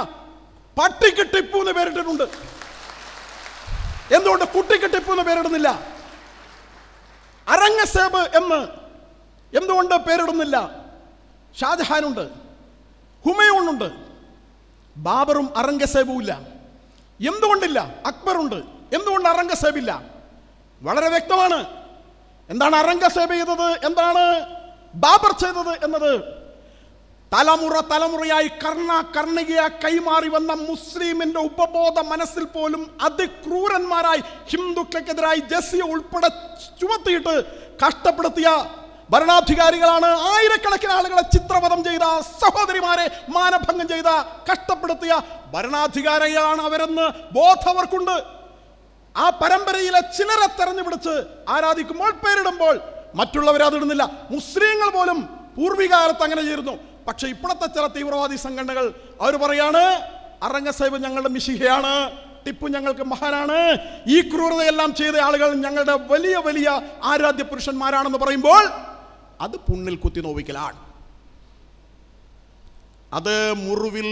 പട്ടിക്ക് ടിപ്പു എന്ന് പേരിട്ടിട്ടുണ്ട് എന്തുകൊണ്ട് കുട്ടിക്ക് ടിപ്പു എന്ന് പേരിടുന്നില്ല അരങ്ങസേബ് എന്ന് എന്തുകൊണ്ട് പേരിടുന്നില്ല ഷാജഹാനുണ്ട് ഹുമയൂണുണ്ട് ബാബറും അറങ്കസേബും ഇല്ല എന്തുകൊണ്ടില്ല അക്ബറുണ്ട് എന്തുകൊണ്ട് ഇല്ല വളരെ വ്യക്തമാണ് എന്താണ് അറംഗസേബ് ചെയ്തത് എന്താണ് ബാബർ ചെയ്തത് എന്നത് തലമുറ തലമുറയായി കർണ കർണികയ കൈമാറി വന്ന മുസ്ലിമിന്റെ ഉപബോധ മനസ്സിൽ പോലും അതിക്രൂരന്മാരായി ഹിന്ദുക്കൾക്കെതിരായി ജസിയ ഉൾപ്പെടെ ചുമത്തിയിട്ട് കഷ്ടപ്പെടുത്തിയ ഭരണാധികാരികളാണ് ആയിരക്കണക്കിന് ആളുകളെ ചിത്രപഥം ചെയ്ത സഹോദരിമാരെ മാനഭംഗം ചെയ്ത കഷ്ടപ്പെടുത്തിയ ഭരണാധികാരികളാണ് അവരെന്ന് ബോധവർക്കുണ്ട് അവർക്കുണ്ട് ആ പരമ്പരയിലെ ചിലരെ തെരഞ്ഞുപിടിച്ച് ആരാധിക്കുമ്പോൾ പേരിടുമ്പോൾ മറ്റുള്ളവർ അതിടുന്നില്ല മുസ്ലിങ്ങൾ പോലും പൂർവികാലത്ത് അങ്ങനെ ചെയ്തിരുന്നു പക്ഷെ ഇപ്പോഴത്തെ ചില തീവ്രവാദി സംഘടനകൾ അവർ പറയാണ് അറങ്ങസേബ് ഞങ്ങളുടെ മിശിഹയാണ് ടിപ്പു ഞങ്ങൾക്ക് മഹാനാണ് ഈ ക്രൂരതയെല്ലാം ചെയ്ത ആളുകൾ ഞങ്ങളുടെ വലിയ വലിയ ആരാധ്യ പുരുഷന്മാരാണെന്ന് പറയുമ്പോൾ അത് പുണ്ണിൽ കുത്തി നോവിക്കലാണ് അത് മുറിവിൽ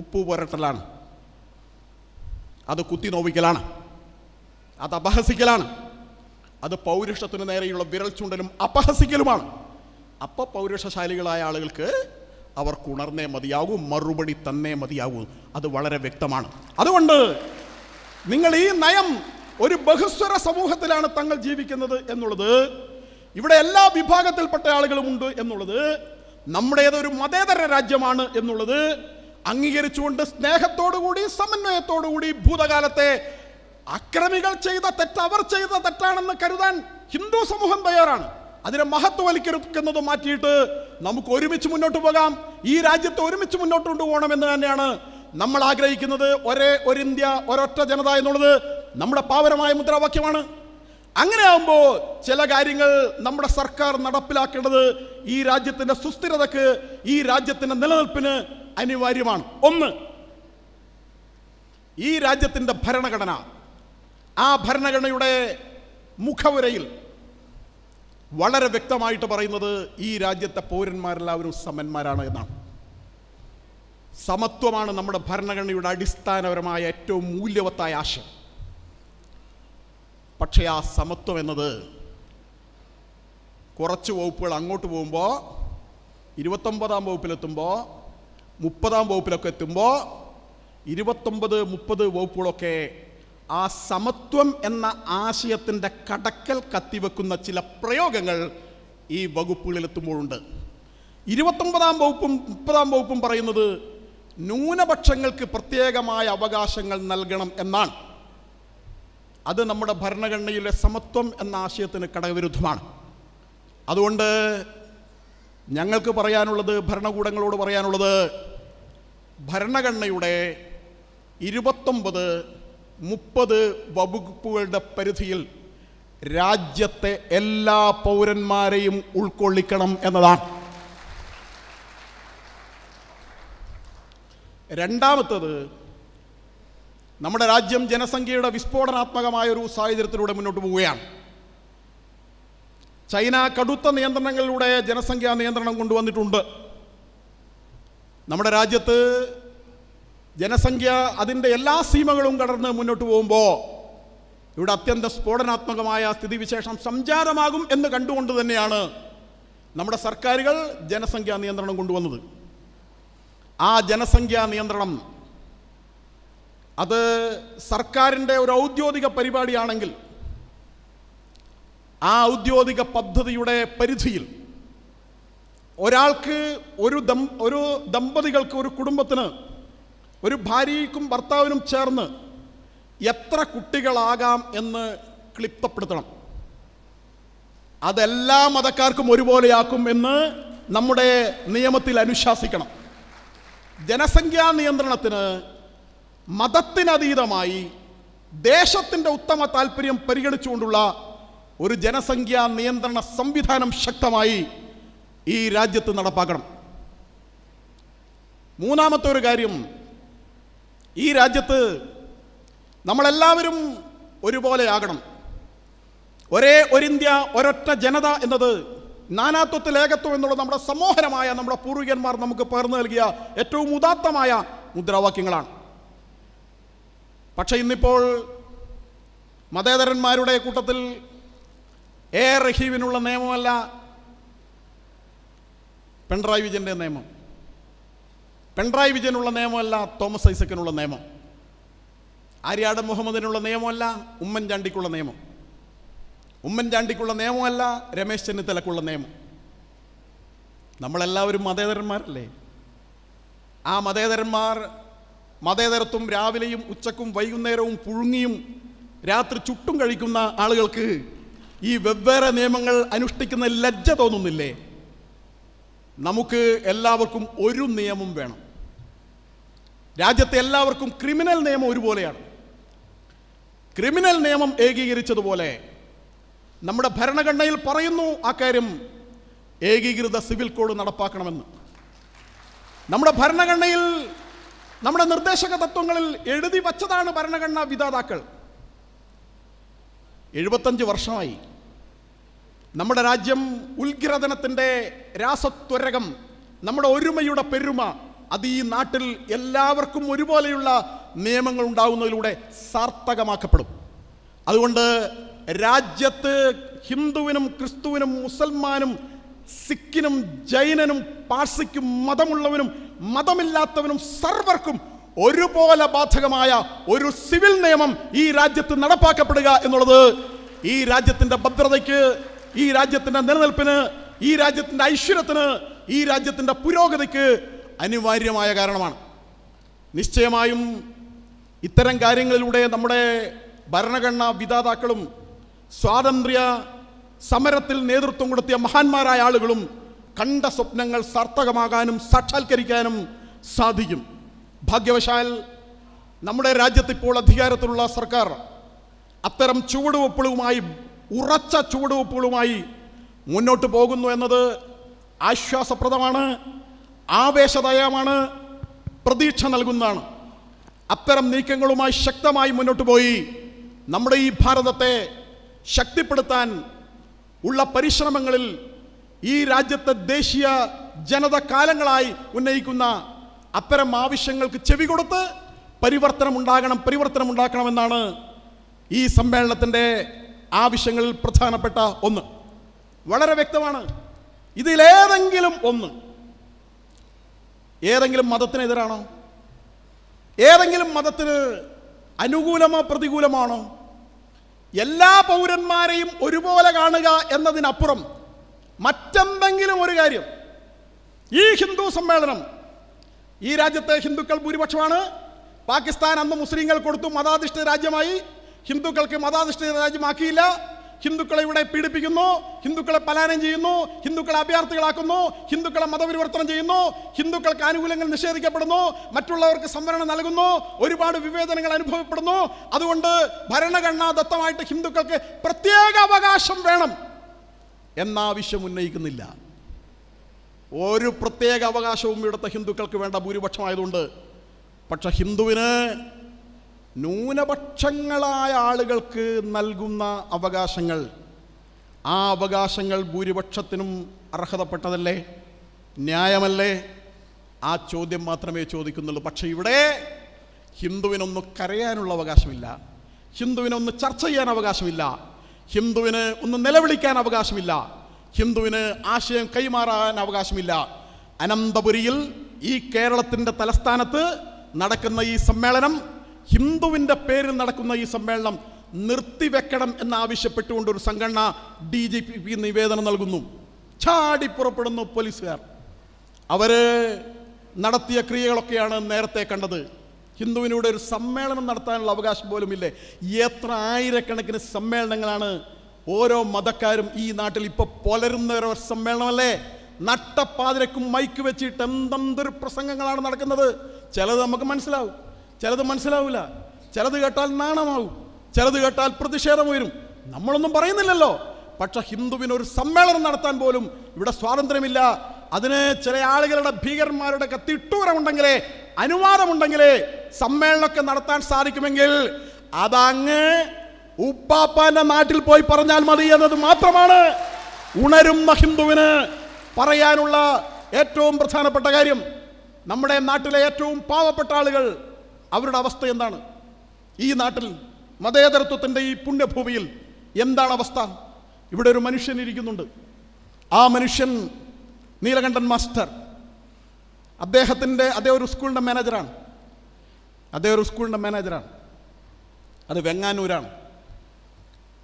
ഉപ്പ് പുരട്ടലാണ് അത് കുത്തി നോവിക്കലാണ് അത് അപഹസിക്കലാണ് അത് പൗരുഷത്തിന് നേരെയുള്ള വിരൽ ചൂണ്ടലും അപഹസിക്കലുമാണ് അപ്പോൾ പൗരുഷശാലികളായ ആളുകൾക്ക് അവർ ഉണർന്നേ മതിയാകൂ മറുപടി തന്നെ മതിയാകും അത് വളരെ വ്യക്തമാണ് അതുകൊണ്ട് നിങ്ങൾ ഈ നയം ഒരു ബഹുസ്വര സമൂഹത്തിലാണ് തങ്ങൾ ജീവിക്കുന്നത് എന്നുള്ളത് ഇവിടെ എല്ലാ വിഭാഗത്തിൽപ്പെട്ട ആളുകളുമുണ്ട് എന്നുള്ളത് നമ്മുടേതൊരു മതേതര രാജ്യമാണ് എന്നുള്ളത് അംഗീകരിച്ചുകൊണ്ട് സ്നേഹത്തോടുകൂടി സമന്വയത്തോടുകൂടി ഭൂതകാലത്തെ അക്രമികൾ ചെയ്ത തെറ്റ് അവർ ചെയ്ത തെറ്റാണെന്ന് കരുതാൻ ഹിന്ദു സമൂഹം തയ്യാറാണ് അതിനെ മഹത്വവൽക്കരിക്കുന്നത് മാറ്റിയിട്ട് നമുക്ക് ഒരുമിച്ച് മുന്നോട്ട് പോകാം ഈ രാജ്യത്തെ ഒരുമിച്ച് മുന്നോട്ട് കൊണ്ടുപോകണം എന്ന് തന്നെയാണ് നമ്മൾ ആഗ്രഹിക്കുന്നത് ഒരേ ഒരു ഇന്ത്യ ഒരൊറ്റ ജനത എന്നുള്ളത് നമ്മുടെ പാവരമായ മുദ്രാവാക്യമാണ് അങ്ങനെ ആകുമ്പോൾ ചില കാര്യങ്ങൾ നമ്മുടെ സർക്കാർ നടപ്പിലാക്കേണ്ടത് ഈ രാജ്യത്തിൻ്റെ സുസ്ഥിരതക്ക് ഈ രാജ്യത്തിൻ്റെ നിലനിൽപ്പിന് അനിവാര്യമാണ് ഒന്ന് ഈ രാജ്യത്തിൻ്റെ ഭരണഘടന ആ ഭരണഘടനയുടെ മുഖവുരയിൽ വളരെ വ്യക്തമായിട്ട് പറയുന്നത് ഈ രാജ്യത്തെ പൗരന്മാരെല്ലാവരും സമന്മാരാണ് എന്നാണ് സമത്വമാണ് നമ്മുടെ ഭരണഘടനയുടെ അടിസ്ഥാനപരമായ ഏറ്റവും മൂല്യവത്തായ ആശയം പക്ഷേ ആ സമത്വം എന്നത് കുറച്ച് വകുപ്പുകൾ അങ്ങോട്ട് പോകുമ്പോൾ ഇരുപത്തൊമ്പതാം വകുപ്പിലെത്തുമ്പോൾ മുപ്പതാം വകുപ്പിലൊക്കെ എത്തുമ്പോൾ ഇരുപത്തൊമ്പത് മുപ്പത് വകുപ്പുകളൊക്കെ ആ സമത്വം എന്ന ആശയത്തിൻ്റെ കടക്കൽ കത്തിവെക്കുന്ന ചില പ്രയോഗങ്ങൾ ഈ വകുപ്പുകളിലെത്തുമ്പോഴുണ്ട് ഇരുപത്തൊമ്പതാം വകുപ്പും മുപ്പതാം വകുപ്പും പറയുന്നത് ന്യൂനപക്ഷങ്ങൾക്ക് പ്രത്യേകമായ അവകാശങ്ങൾ നൽകണം എന്നാണ് അത് നമ്മുടെ ഭരണഘടനയിലെ സമത്വം എന്ന ആശയത്തിന് കടകവിരുദ്ധമാണ് അതുകൊണ്ട് ഞങ്ങൾക്ക് പറയാനുള്ളത് ഭരണകൂടങ്ങളോട് പറയാനുള്ളത് ഭരണഘടനയുടെ ഇരുപത്തൊമ്പത് മുപ്പത് വകുപ്പുകളുടെ പരിധിയിൽ രാജ്യത്തെ എല്ലാ പൗരന്മാരെയും ഉൾക്കൊള്ളിക്കണം എന്നതാണ് രണ്ടാമത്തത് നമ്മുടെ രാജ്യം ജനസംഖ്യയുടെ വിസ്ഫോടനാത്മകമായ ഒരു സാഹചര്യത്തിലൂടെ മുന്നോട്ട് പോവുകയാണ് ചൈന കടുത്ത നിയന്ത്രണങ്ങളിലൂടെ ജനസംഖ്യാ നിയന്ത്രണം കൊണ്ടുവന്നിട്ടുണ്ട് നമ്മുടെ രാജ്യത്ത് ജനസംഖ്യ അതിൻ്റെ എല്ലാ സീമകളും കടന്ന് മുന്നോട്ട് പോകുമ്പോൾ ഇവിടെ അത്യന്തം സ്ഫോടനാത്മകമായ സ്ഥിതിവിശേഷം സംചാരമാകും എന്ന് കണ്ടുകൊണ്ട് തന്നെയാണ് നമ്മുടെ സർക്കാരുകൾ ജനസംഖ്യാ നിയന്ത്രണം കൊണ്ടുവന്നത് ആ ജനസംഖ്യാ നിയന്ത്രണം അത് സർക്കാരിൻ്റെ ഒരു ഔദ്യോഗിക പരിപാടിയാണെങ്കിൽ ആ ഔദ്യോഗിക പദ്ധതിയുടെ പരിധിയിൽ ഒരാൾക്ക് ഒരു ദം ഒരു ദമ്പതികൾക്ക് ഒരു കുടുംബത്തിന് ഒരു ഭാര്യയ്ക്കും ഭർത്താവിനും ചേർന്ന് എത്ര കുട്ടികളാകാം എന്ന് ക്ലിപ്തപ്പെടുത്തണം അതെല്ലാ മതക്കാർക്കും ഒരുപോലെയാക്കും എന്ന് നമ്മുടെ നിയമത്തിൽ അനുശാസിക്കണം ജനസംഖ്യാ നിയന്ത്രണത്തിന് മതത്തിനതീതമായി ദേശത്തിൻ്റെ ഉത്തമ താല്പര്യം പരിഗണിച്ചുകൊണ്ടുള്ള ഒരു ജനസംഖ്യാ നിയന്ത്രണ സംവിധാനം ശക്തമായി ഈ രാജ്യത്ത് നടപ്പാക്കണം മൂന്നാമത്തെ ഒരു കാര്യം ഈ രാജ്യത്ത് നമ്മളെല്ലാവരും ഒരുപോലെ ആകണം ഒരേ ഒരിന്ത്യ ഒരൊറ്റ ജനത എന്നത് നാനാത്വത്തിൽ ഏകത്വം എന്നുള്ള നമ്മുടെ സമോഹരമായ നമ്മുടെ പൂർവികന്മാർ നമുക്ക് പകർന്നു നൽകിയ ഏറ്റവും ഉദാത്തമായ മുദ്രാവാക്യങ്ങളാണ് പക്ഷേ ഇന്നിപ്പോൾ മതേതരന്മാരുടെ കൂട്ടത്തിൽ എ റഹീമിനുള്ള നിയമമല്ല പിണറായി വിജയൻ്റെ നിയമം പിണറായി വിജയനുള്ള നിയമമല്ല തോമസ് ഐസക്കിനുള്ള നിയമം ആര്യാട മുഹമ്മദിനുള്ള നിയമമല്ല ഉമ്മൻചാണ്ടിക്കുള്ള നിയമം ഉമ്മൻചാണ്ടിക്കുള്ള നിയമമല്ല രമേശ് ചെന്നിത്തലക്കുള്ള നിയമം നമ്മളെല്ലാവരും മതേതരന്മാരല്ലേ ആ മതേതരന്മാർ മതേതരത്വം രാവിലെയും ഉച്ചക്കും വൈകുന്നേരവും പുഴുങ്ങിയും രാത്രി ചുട്ടും കഴിക്കുന്ന ആളുകൾക്ക് ഈ വെവ്വേറെ നിയമങ്ങൾ അനുഷ്ഠിക്കുന്ന ലജ്ജ തോന്നുന്നില്ലേ നമുക്ക് എല്ലാവർക്കും ഒരു നിയമം വേണം രാജ്യത്തെ എല്ലാവർക്കും ക്രിമിനൽ നിയമം ഒരുപോലെയാണ് ക്രിമിനൽ നിയമം ഏകീകരിച്ചതുപോലെ നമ്മുടെ ഭരണഘടനയിൽ പറയുന്നു ആ കാര്യം ഏകീകൃത സിവിൽ കോഡ് നടപ്പാക്കണമെന്ന് നമ്മുടെ ഭരണഘടനയിൽ നമ്മുടെ നിർദ്ദേശക തത്വങ്ങളിൽ എഴുതി വച്ചതാണ് ഭരണഘടനാ വിധാതാക്കൾ എഴുപത്തഞ്ച് വർഷമായി നമ്മുടെ രാജ്യം ഉത്ഗ്രഥനത്തിൻ്റെ രാസത്വരകം നമ്മുടെ ഒരുമയുടെ പെരുമ അത് ഈ നാട്ടിൽ എല്ലാവർക്കും ഒരുപോലെയുള്ള നിയമങ്ങൾ ഉണ്ടാകുന്നതിലൂടെ സാർത്ഥകമാക്കപ്പെടും അതുകൊണ്ട് രാജ്യത്ത് ഹിന്ദുവിനും ക്രിസ്തുവിനും മുസൽമാനും സിക്കിനും ജൈനനും പാഴ്സിക്കും മതമുള്ളവനും മതമില്ലാത്തവനും സർവർക്കും ഒരുപോലെ ബാധകമായ ഒരു സിവിൽ നിയമം ഈ രാജ്യത്ത് നടപ്പാക്കപ്പെടുക എന്നുള്ളത് ഈ രാജ്യത്തിൻ്റെ ഭദ്രതയ്ക്ക് ഈ രാജ്യത്തിൻ്റെ നിലനിൽപ്പിന് ഈ രാജ്യത്തിൻ്റെ ഐശ്വര്യത്തിന് ഈ രാജ്യത്തിൻ്റെ പുരോഗതിക്ക് അനിവാര്യമായ കാരണമാണ് നിശ്ചയമായും ഇത്തരം കാര്യങ്ങളിലൂടെ നമ്മുടെ ഭരണഘടനാ വിധാതാക്കളും സ്വാതന്ത്ര്യ സമരത്തിൽ നേതൃത്വം കൊടുത്തിയ മഹാന്മാരായ ആളുകളും കണ്ട സ്വപ്നങ്ങൾ സാർത്ഥകമാകാനും സാക്ഷാത്കരിക്കാനും സാധിക്കും ഭാഗ്യവശാൽ നമ്മുടെ രാജ്യത്ത് ഇപ്പോൾ അധികാരത്തിലുള്ള സർക്കാർ അത്തരം ചുവടുവെപ്പുകളുമായി ഉറച്ച ചുവടുവെപ്പുകളുമായി മുന്നോട്ട് പോകുന്നു എന്നത് ആശ്വാസപ്രദമാണ് ആവേശദയമാണ് പ്രതീക്ഷ നൽകുന്നതാണ് അത്തരം നീക്കങ്ങളുമായി ശക്തമായി മുന്നോട്ട് പോയി നമ്മുടെ ഈ ഭാരതത്തെ ശക്തിപ്പെടുത്താൻ ഉള്ള പരിശ്രമങ്ങളിൽ ഈ രാജ്യത്തെ ദേശീയ ജനത കാലങ്ങളായി ഉന്നയിക്കുന്ന അത്തരം ആവശ്യങ്ങൾക്ക് ചെവി കൊടുത്ത് പരിവർത്തനം ഉണ്ടാകണം പരിവർത്തനം ഉണ്ടാക്കണമെന്നാണ് ഈ സമ്മേളനത്തിൻ്റെ ആവശ്യങ്ങളിൽ പ്രധാനപ്പെട്ട ഒന്ന് വളരെ വ്യക്തമാണ് ഇതിലേതെങ്കിലും ഒന്ന് ഏതെങ്കിലും മതത്തിനെതിരാണോ ഏതെങ്കിലും മതത്തിന് അനുകൂലമോ പ്രതികൂലമാണോ എല്ലാ പൗരന്മാരെയും ഒരുപോലെ കാണുക എന്നതിനപ്പുറം മറ്റെന്തെങ്കിലും ഒരു കാര്യം ഈ ഹിന്ദു സമ്മേളനം ഈ രാജ്യത്തെ ഹിന്ദുക്കൾ ഭൂരിപക്ഷമാണ് പാകിസ്ഥാൻ അന്ന് മുസ്ലിങ്ങൾ കൊടുത്തു മതാധിഷ്ഠിത രാജ്യമായി ഹിന്ദുക്കൾക്ക് മതാധിഷ്ഠിത രാജ്യമാക്കിയില്ല ഹിന്ദുക്കളെ ഇവിടെ പീഡിപ്പിക്കുന്നു ഹിന്ദുക്കളെ പലായനം ചെയ്യുന്നു ഹിന്ദുക്കളെ അഭയാർത്ഥികളാക്കുന്നു ഹിന്ദുക്കളെ മതപരിവർത്തനം ചെയ്യുന്നു ഹിന്ദുക്കൾക്ക് ആനുകൂല്യങ്ങൾ നിഷേധിക്കപ്പെടുന്നു മറ്റുള്ളവർക്ക് സംവരണം നൽകുന്നു ഒരുപാട് വിവേചനങ്ങൾ അനുഭവപ്പെടുന്നു അതുകൊണ്ട് ഭരണഘടനാദത്തമായിട്ട് ഹിന്ദുക്കൾക്ക് പ്രത്യേക അവകാശം വേണം എന്ന ആവശ്യം ഉന്നയിക്കുന്നില്ല ഒരു പ്രത്യേക അവകാശവും ഇവിടുത്തെ ഹിന്ദുക്കൾക്ക് വേണ്ട ഭൂരിപക്ഷമായതുകൊണ്ട് പക്ഷെ ഹിന്ദുവിന് ന്യൂനപക്ഷങ്ങളായ ആളുകൾക്ക് നൽകുന്ന അവകാശങ്ങൾ ആ അവകാശങ്ങൾ ഭൂരിപക്ഷത്തിനും അർഹതപ്പെട്ടതല്ലേ ന്യായമല്ലേ ആ ചോദ്യം മാത്രമേ ചോദിക്കുന്നുള്ളൂ പക്ഷേ ഇവിടെ ഹിന്ദുവിനൊന്ന് കരയാനുള്ള അവകാശമില്ല ഹിന്ദുവിനൊന്ന് ചർച്ച ചെയ്യാൻ അവകാശമില്ല ഹിന്ദുവിന് ഒന്ന് നിലവിളിക്കാൻ അവകാശമില്ല ഹിന്ദുവിന് ആശയം കൈമാറാൻ അവകാശമില്ല അനന്തപുരിയിൽ ഈ കേരളത്തിൻ്റെ തലസ്ഥാനത്ത് നടക്കുന്ന ഈ സമ്മേളനം ഹിന്ദുവിൻ്റെ പേരിൽ നടക്കുന്ന ഈ സമ്മേളനം നിർത്തിവെക്കണം എന്നാവശ്യപ്പെട്ടുകൊണ്ട് ഒരു സംഘടന ഡി ജി പി നിവേദനം നൽകുന്നു ചാടി പുറപ്പെടുന്നു പോലീസുകാർ അവർ നടത്തിയ ക്രിയകളൊക്കെയാണ് നേരത്തെ കണ്ടത് ഹിന്ദുവിനൂടെ ഒരു സമ്മേളനം നടത്താനുള്ള അവകാശം പോലുമില്ലേ എത്ര ആയിരക്കണക്കിന് സമ്മേളനങ്ങളാണ് ഓരോ മതക്കാരും ഈ നാട്ടിൽ ഇപ്പൊ പുലരുന്ന ഒരു സമ്മേളനമല്ലേ നട്ടപ്പാതിരക്കും മൈക്ക് വെച്ചിട്ട് എന്തെന്തൊരു പ്രസംഗങ്ങളാണ് നടക്കുന്നത് ചിലത് നമുക്ക് മനസ്സിലാവും ചിലത് മനസ്സിലാവില്ല ചിലത് കേട്ടാൽ നാണമാവും ചിലത് കേട്ടാൽ പ്രതിഷേധം ഉയരും നമ്മളൊന്നും പറയുന്നില്ലല്ലോ പക്ഷെ ഹിന്ദുവിന് ഒരു സമ്മേളനം നടത്താൻ പോലും ഇവിടെ സ്വാതന്ത്ര്യമില്ല അതിന് ചില ആളുകളുടെ ഭീകരന്മാരുടെ കത്തിട്ടൂരമുണ്ടെങ്കിലേ അനുവാദമുണ്ടെങ്കിലേ സമ്മേളനമൊക്കെ നടത്താൻ സാധിക്കുമെങ്കിൽ അതങ്ങ് ഉപ്പാപ്പാന്റെ നാട്ടിൽ പോയി പറഞ്ഞാൽ മതി എന്നത് മാത്രമാണ് ഉണരുന്ന ഹിന്ദുവിന് പറയാനുള്ള ഏറ്റവും പ്രധാനപ്പെട്ട കാര്യം നമ്മുടെ നാട്ടിലെ ഏറ്റവും പാവപ്പെട്ട ആളുകൾ അവരുടെ അവസ്ഥ എന്താണ് ഈ നാട്ടിൽ മതേതരത്വത്തിൻ്റെ ഈ പുണ്യഭൂമിയിൽ എന്താണ് അവസ്ഥ ഇവിടെ ഒരു മനുഷ്യൻ ഇരിക്കുന്നുണ്ട് ആ മനുഷ്യൻ നീലകണ്ഠൻ മാസ്റ്റർ അദ്ദേഹത്തിൻ്റെ അതേ ഒരു സ്കൂളിൻ്റെ മാനേജറാണ് അതേ ഒരു സ്കൂളിൻ്റെ മാനേജറാണ് അത് വെങ്ങാനൂരാണ്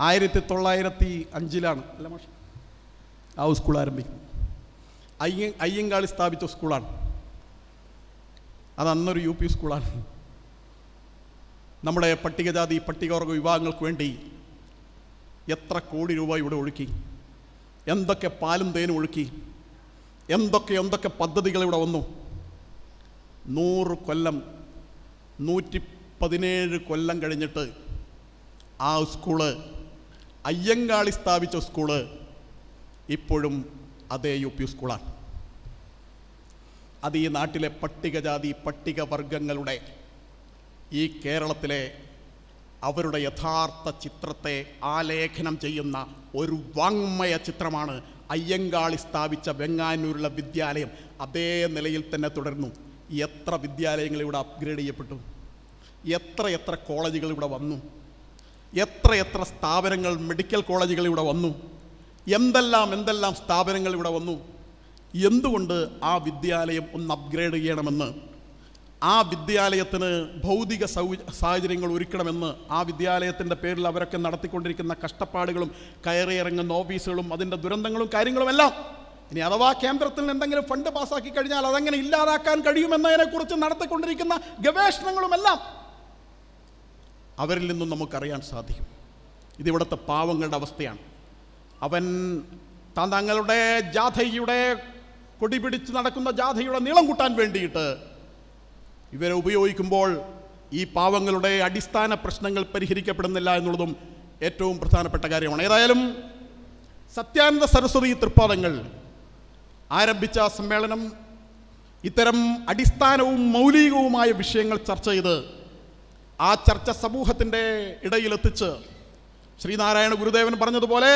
ആയിരത്തി തൊള്ളായിരത്തി അഞ്ചിലാണ് അല്ല മാഷ് ആ സ്കൂൾ ആരംഭിക്കുന്നത് അയ്യ അയ്യങ്കാളി സ്ഥാപിച്ച സ്കൂളാണ് അത് അന്നൊരു യു പി സ്കൂളാണ് നമ്മുടെ പട്ടികജാതി പട്ടികവർഗ വിഭാഗങ്ങൾക്ക് വേണ്ടി എത്ര കോടി രൂപ ഇവിടെ ഒഴുക്കി എന്തൊക്കെ പാലും തേനും ഒഴുക്കി എന്തൊക്കെ എന്തൊക്കെ പദ്ധതികൾ ഇവിടെ വന്നു നൂറ് കൊല്ലം നൂറ്റി പതിനേഴ് കൊല്ലം കഴിഞ്ഞിട്ട് ആ സ്കൂള് അയ്യങ്കാളി സ്ഥാപിച്ച സ്കൂള് ഇപ്പോഴും അതേ യു പി സ്കൂളാണ് അത് ഈ നാട്ടിലെ പട്ടികജാതി പട്ടികവർഗങ്ങളുടെ ഈ കേരളത്തിലെ അവരുടെ യഥാർത്ഥ ചിത്രത്തെ ആലേഖനം ചെയ്യുന്ന ഒരു വാങ്മയ ചിത്രമാണ് അയ്യങ്കാളി സ്ഥാപിച്ച ബെങ്ങാനൂരിലെ വിദ്യാലയം അതേ നിലയിൽ തന്നെ തുടർന്നു എത്ര വിദ്യാലയങ്ങൾ ഇവിടെ അപ്ഗ്രേഡ് ചെയ്യപ്പെട്ടു എത്ര എത്ര കോളേജുകൾ ഇവിടെ വന്നു എത്രയെത്ര സ്ഥാപനങ്ങൾ മെഡിക്കൽ കോളേജുകൾ ഇവിടെ വന്നു എന്തെല്ലാം എന്തെല്ലാം സ്ഥാപനങ്ങൾ ഇവിടെ വന്നു എന്തുകൊണ്ട് ആ വിദ്യാലയം ഒന്ന് അപ്ഗ്രേഡ് ചെയ്യണമെന്ന് ആ വിദ്യാലയത്തിന് ഭൗതിക സൗ സാഹചര്യങ്ങൾ ഒരുക്കണമെന്ന് ആ വിദ്യാലയത്തിൻ്റെ പേരിൽ അവരൊക്കെ നടത്തിക്കൊണ്ടിരിക്കുന്ന കഷ്ടപ്പാടുകളും കയറിയിറങ്ങുന്ന ഓഫീസുകളും അതിൻ്റെ ദുരന്തങ്ങളും കാര്യങ്ങളും എല്ലാം ഇനി അഥവാ കേന്ദ്രത്തിൽ നിന്ന് എന്തെങ്കിലും ഫണ്ട് പാസ്സാക്കി കഴിഞ്ഞാൽ അതങ്ങനെ ഇല്ലാതാക്കാൻ കഴിയുമെന്നതിനെക്കുറിച്ച് നടത്തിക്കൊണ്ടിരിക്കുന്ന ഗവേഷണങ്ങളുമെല്ലാം അവരിൽ നിന്നും നമുക്കറിയാൻ സാധിക്കും ഇതിവിടുത്തെ പാവങ്ങളുടെ അവസ്ഥയാണ് അവൻ താൻ തങ്ങളുടെ ജാഥയുടെ കൊടി പിടിച്ച് നടക്കുന്ന ജാഥയുടെ നീളം കൂട്ടാൻ വേണ്ടിയിട്ട് ഇവരെ ഉപയോഗിക്കുമ്പോൾ ഈ പാവങ്ങളുടെ അടിസ്ഥാന പ്രശ്നങ്ങൾ പരിഹരിക്കപ്പെടുന്നില്ല എന്നുള്ളതും ഏറ്റവും പ്രധാനപ്പെട്ട കാര്യമാണ് ഏതായാലും സത്യാനന്ദ സരസ്വതി തൃപ്പാദങ്ങൾ ആരംഭിച്ച സമ്മേളനം ഇത്തരം അടിസ്ഥാനവും മൗലികവുമായ വിഷയങ്ങൾ ചർച്ച ചെയ്ത് ആ ചർച്ച സമൂഹത്തിൻ്റെ ഇടയിലെത്തിച്ച് ശ്രീനാരായണ ഗുരുദേവൻ പറഞ്ഞതുപോലെ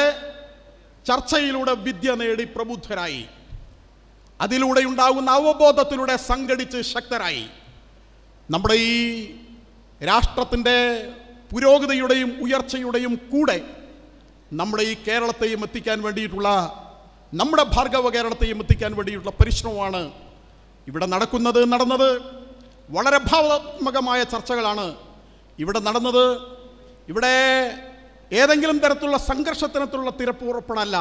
ചർച്ചയിലൂടെ വിദ്യ നേടി പ്രബുദ്ധരായി അതിലൂടെ ഉണ്ടാകുന്ന അവബോധത്തിലൂടെ സംഘടിച്ച് ശക്തരായി നമ്മുടെ ഈ രാഷ്ട്രത്തിൻ്റെ പുരോഗതിയുടെയും ഉയർച്ചയുടെയും കൂടെ നമ്മുടെ ഈ കേരളത്തെയും എത്തിക്കാൻ വേണ്ടിയിട്ടുള്ള നമ്മുടെ ഭാർഗവ കേരളത്തെയും എത്തിക്കാൻ വേണ്ടിയിട്ടുള്ള പരിശ്രമമാണ് ഇവിടെ നടക്കുന്നത് നടന്നത് വളരെ ഭാവത്മകമായ ചർച്ചകളാണ് ഇവിടെ നടന്നത് ഇവിടെ ഏതെങ്കിലും തരത്തിലുള്ള സംഘർഷത്തിനത്തുള്ള ഉറപ്പണല്ല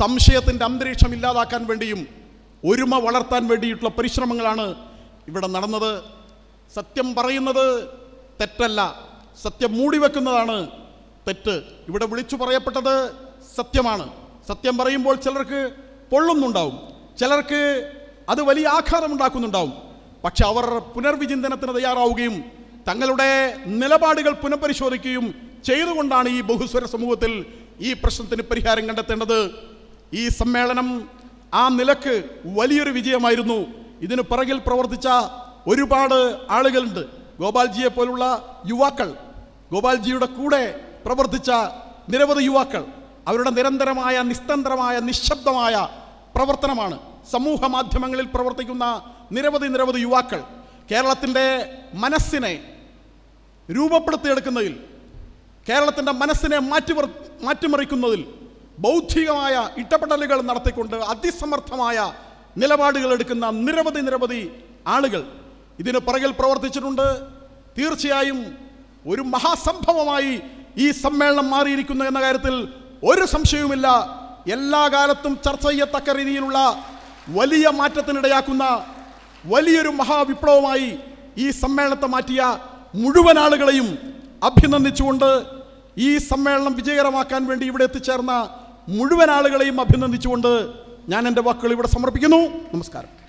സംശയത്തിൻ്റെ അന്തരീക്ഷം ഇല്ലാതാക്കാൻ വേണ്ടിയും ഒരുമ വളർത്താൻ വേണ്ടിയിട്ടുള്ള പരിശ്രമങ്ങളാണ് ഇവിടെ നടന്നത് സത്യം പറയുന്നത് തെറ്റല്ല സത്യം മൂടിവെക്കുന്നതാണ് തെറ്റ് ഇവിടെ വിളിച്ചു പറയപ്പെട്ടത് സത്യമാണ് സത്യം പറയുമ്പോൾ ചിലർക്ക് പൊള്ളുന്നുണ്ടാവും ചിലർക്ക് അത് വലിയ ആഘാതമുണ്ടാക്കുന്നുണ്ടാവും പക്ഷെ അവർ പുനർവിചിന്തനത്തിന് തയ്യാറാവുകയും തങ്ങളുടെ നിലപാടുകൾ പുനഃപരിശോധിക്കുകയും ചെയ്തുകൊണ്ടാണ് ഈ ബഹുസ്വര സമൂഹത്തിൽ ഈ പ്രശ്നത്തിന് പരിഹാരം കണ്ടെത്തേണ്ടത് ഈ സമ്മേളനം ആ നിലക്ക് വലിയൊരു വിജയമായിരുന്നു ഇതിന് പിറകിൽ പ്രവർത്തിച്ച ഒരുപാട് ആളുകളുണ്ട് ഗോപാൽജിയെ പോലുള്ള യുവാക്കൾ ഗോപാൽജിയുടെ കൂടെ പ്രവർത്തിച്ച നിരവധി യുവാക്കൾ അവരുടെ നിരന്തരമായ നിസ്തന്ത്രമായ നിശബ്ദമായ പ്രവർത്തനമാണ് സമൂഹ മാധ്യമങ്ങളിൽ പ്രവർത്തിക്കുന്ന നിരവധി നിരവധി യുവാക്കൾ കേരളത്തിൻ്റെ മനസ്സിനെ രൂപപ്പെടുത്തിയെടുക്കുന്നതിൽ കേരളത്തിൻ്റെ മനസ്സിനെ മാറ്റി മാറ്റിമറിക്കുന്നതിൽ ബൗദ്ധികമായ ഇടപെടലുകൾ നടത്തിക്കൊണ്ട് അതിസമർത്ഥമായ നിലപാടുകൾ എടുക്കുന്ന നിരവധി നിരവധി ആളുകൾ ഇതിന് പുറകിൽ പ്രവർത്തിച്ചിട്ടുണ്ട് തീർച്ചയായും ഒരു മഹാസംഭവമായി ഈ സമ്മേളനം മാറിയിരിക്കുന്നു എന്ന കാര്യത്തിൽ ഒരു സംശയവുമില്ല എല്ലാ കാലത്തും ചർച്ച ചെയ്യത്തക്ക രീതിയിലുള്ള വലിയ മാറ്റത്തിനിടയാക്കുന്ന വലിയൊരു മഹാവിപ്ലവമായി ഈ സമ്മേളനത്തെ മാറ്റിയ മുഴുവൻ ആളുകളെയും അഭിനന്ദിച്ചുകൊണ്ട് ഈ സമ്മേളനം വിജയകരമാക്കാൻ വേണ്ടി ഇവിടെ എത്തിച്ചേർന്ന മുഴുവൻ ആളുകളെയും അഭിനന്ദിച്ചുകൊണ്ട് ഞാൻ എൻ്റെ വാക്കുകൾ ഇവിടെ സമർപ്പിക്കുന്നു നമസ്കാരം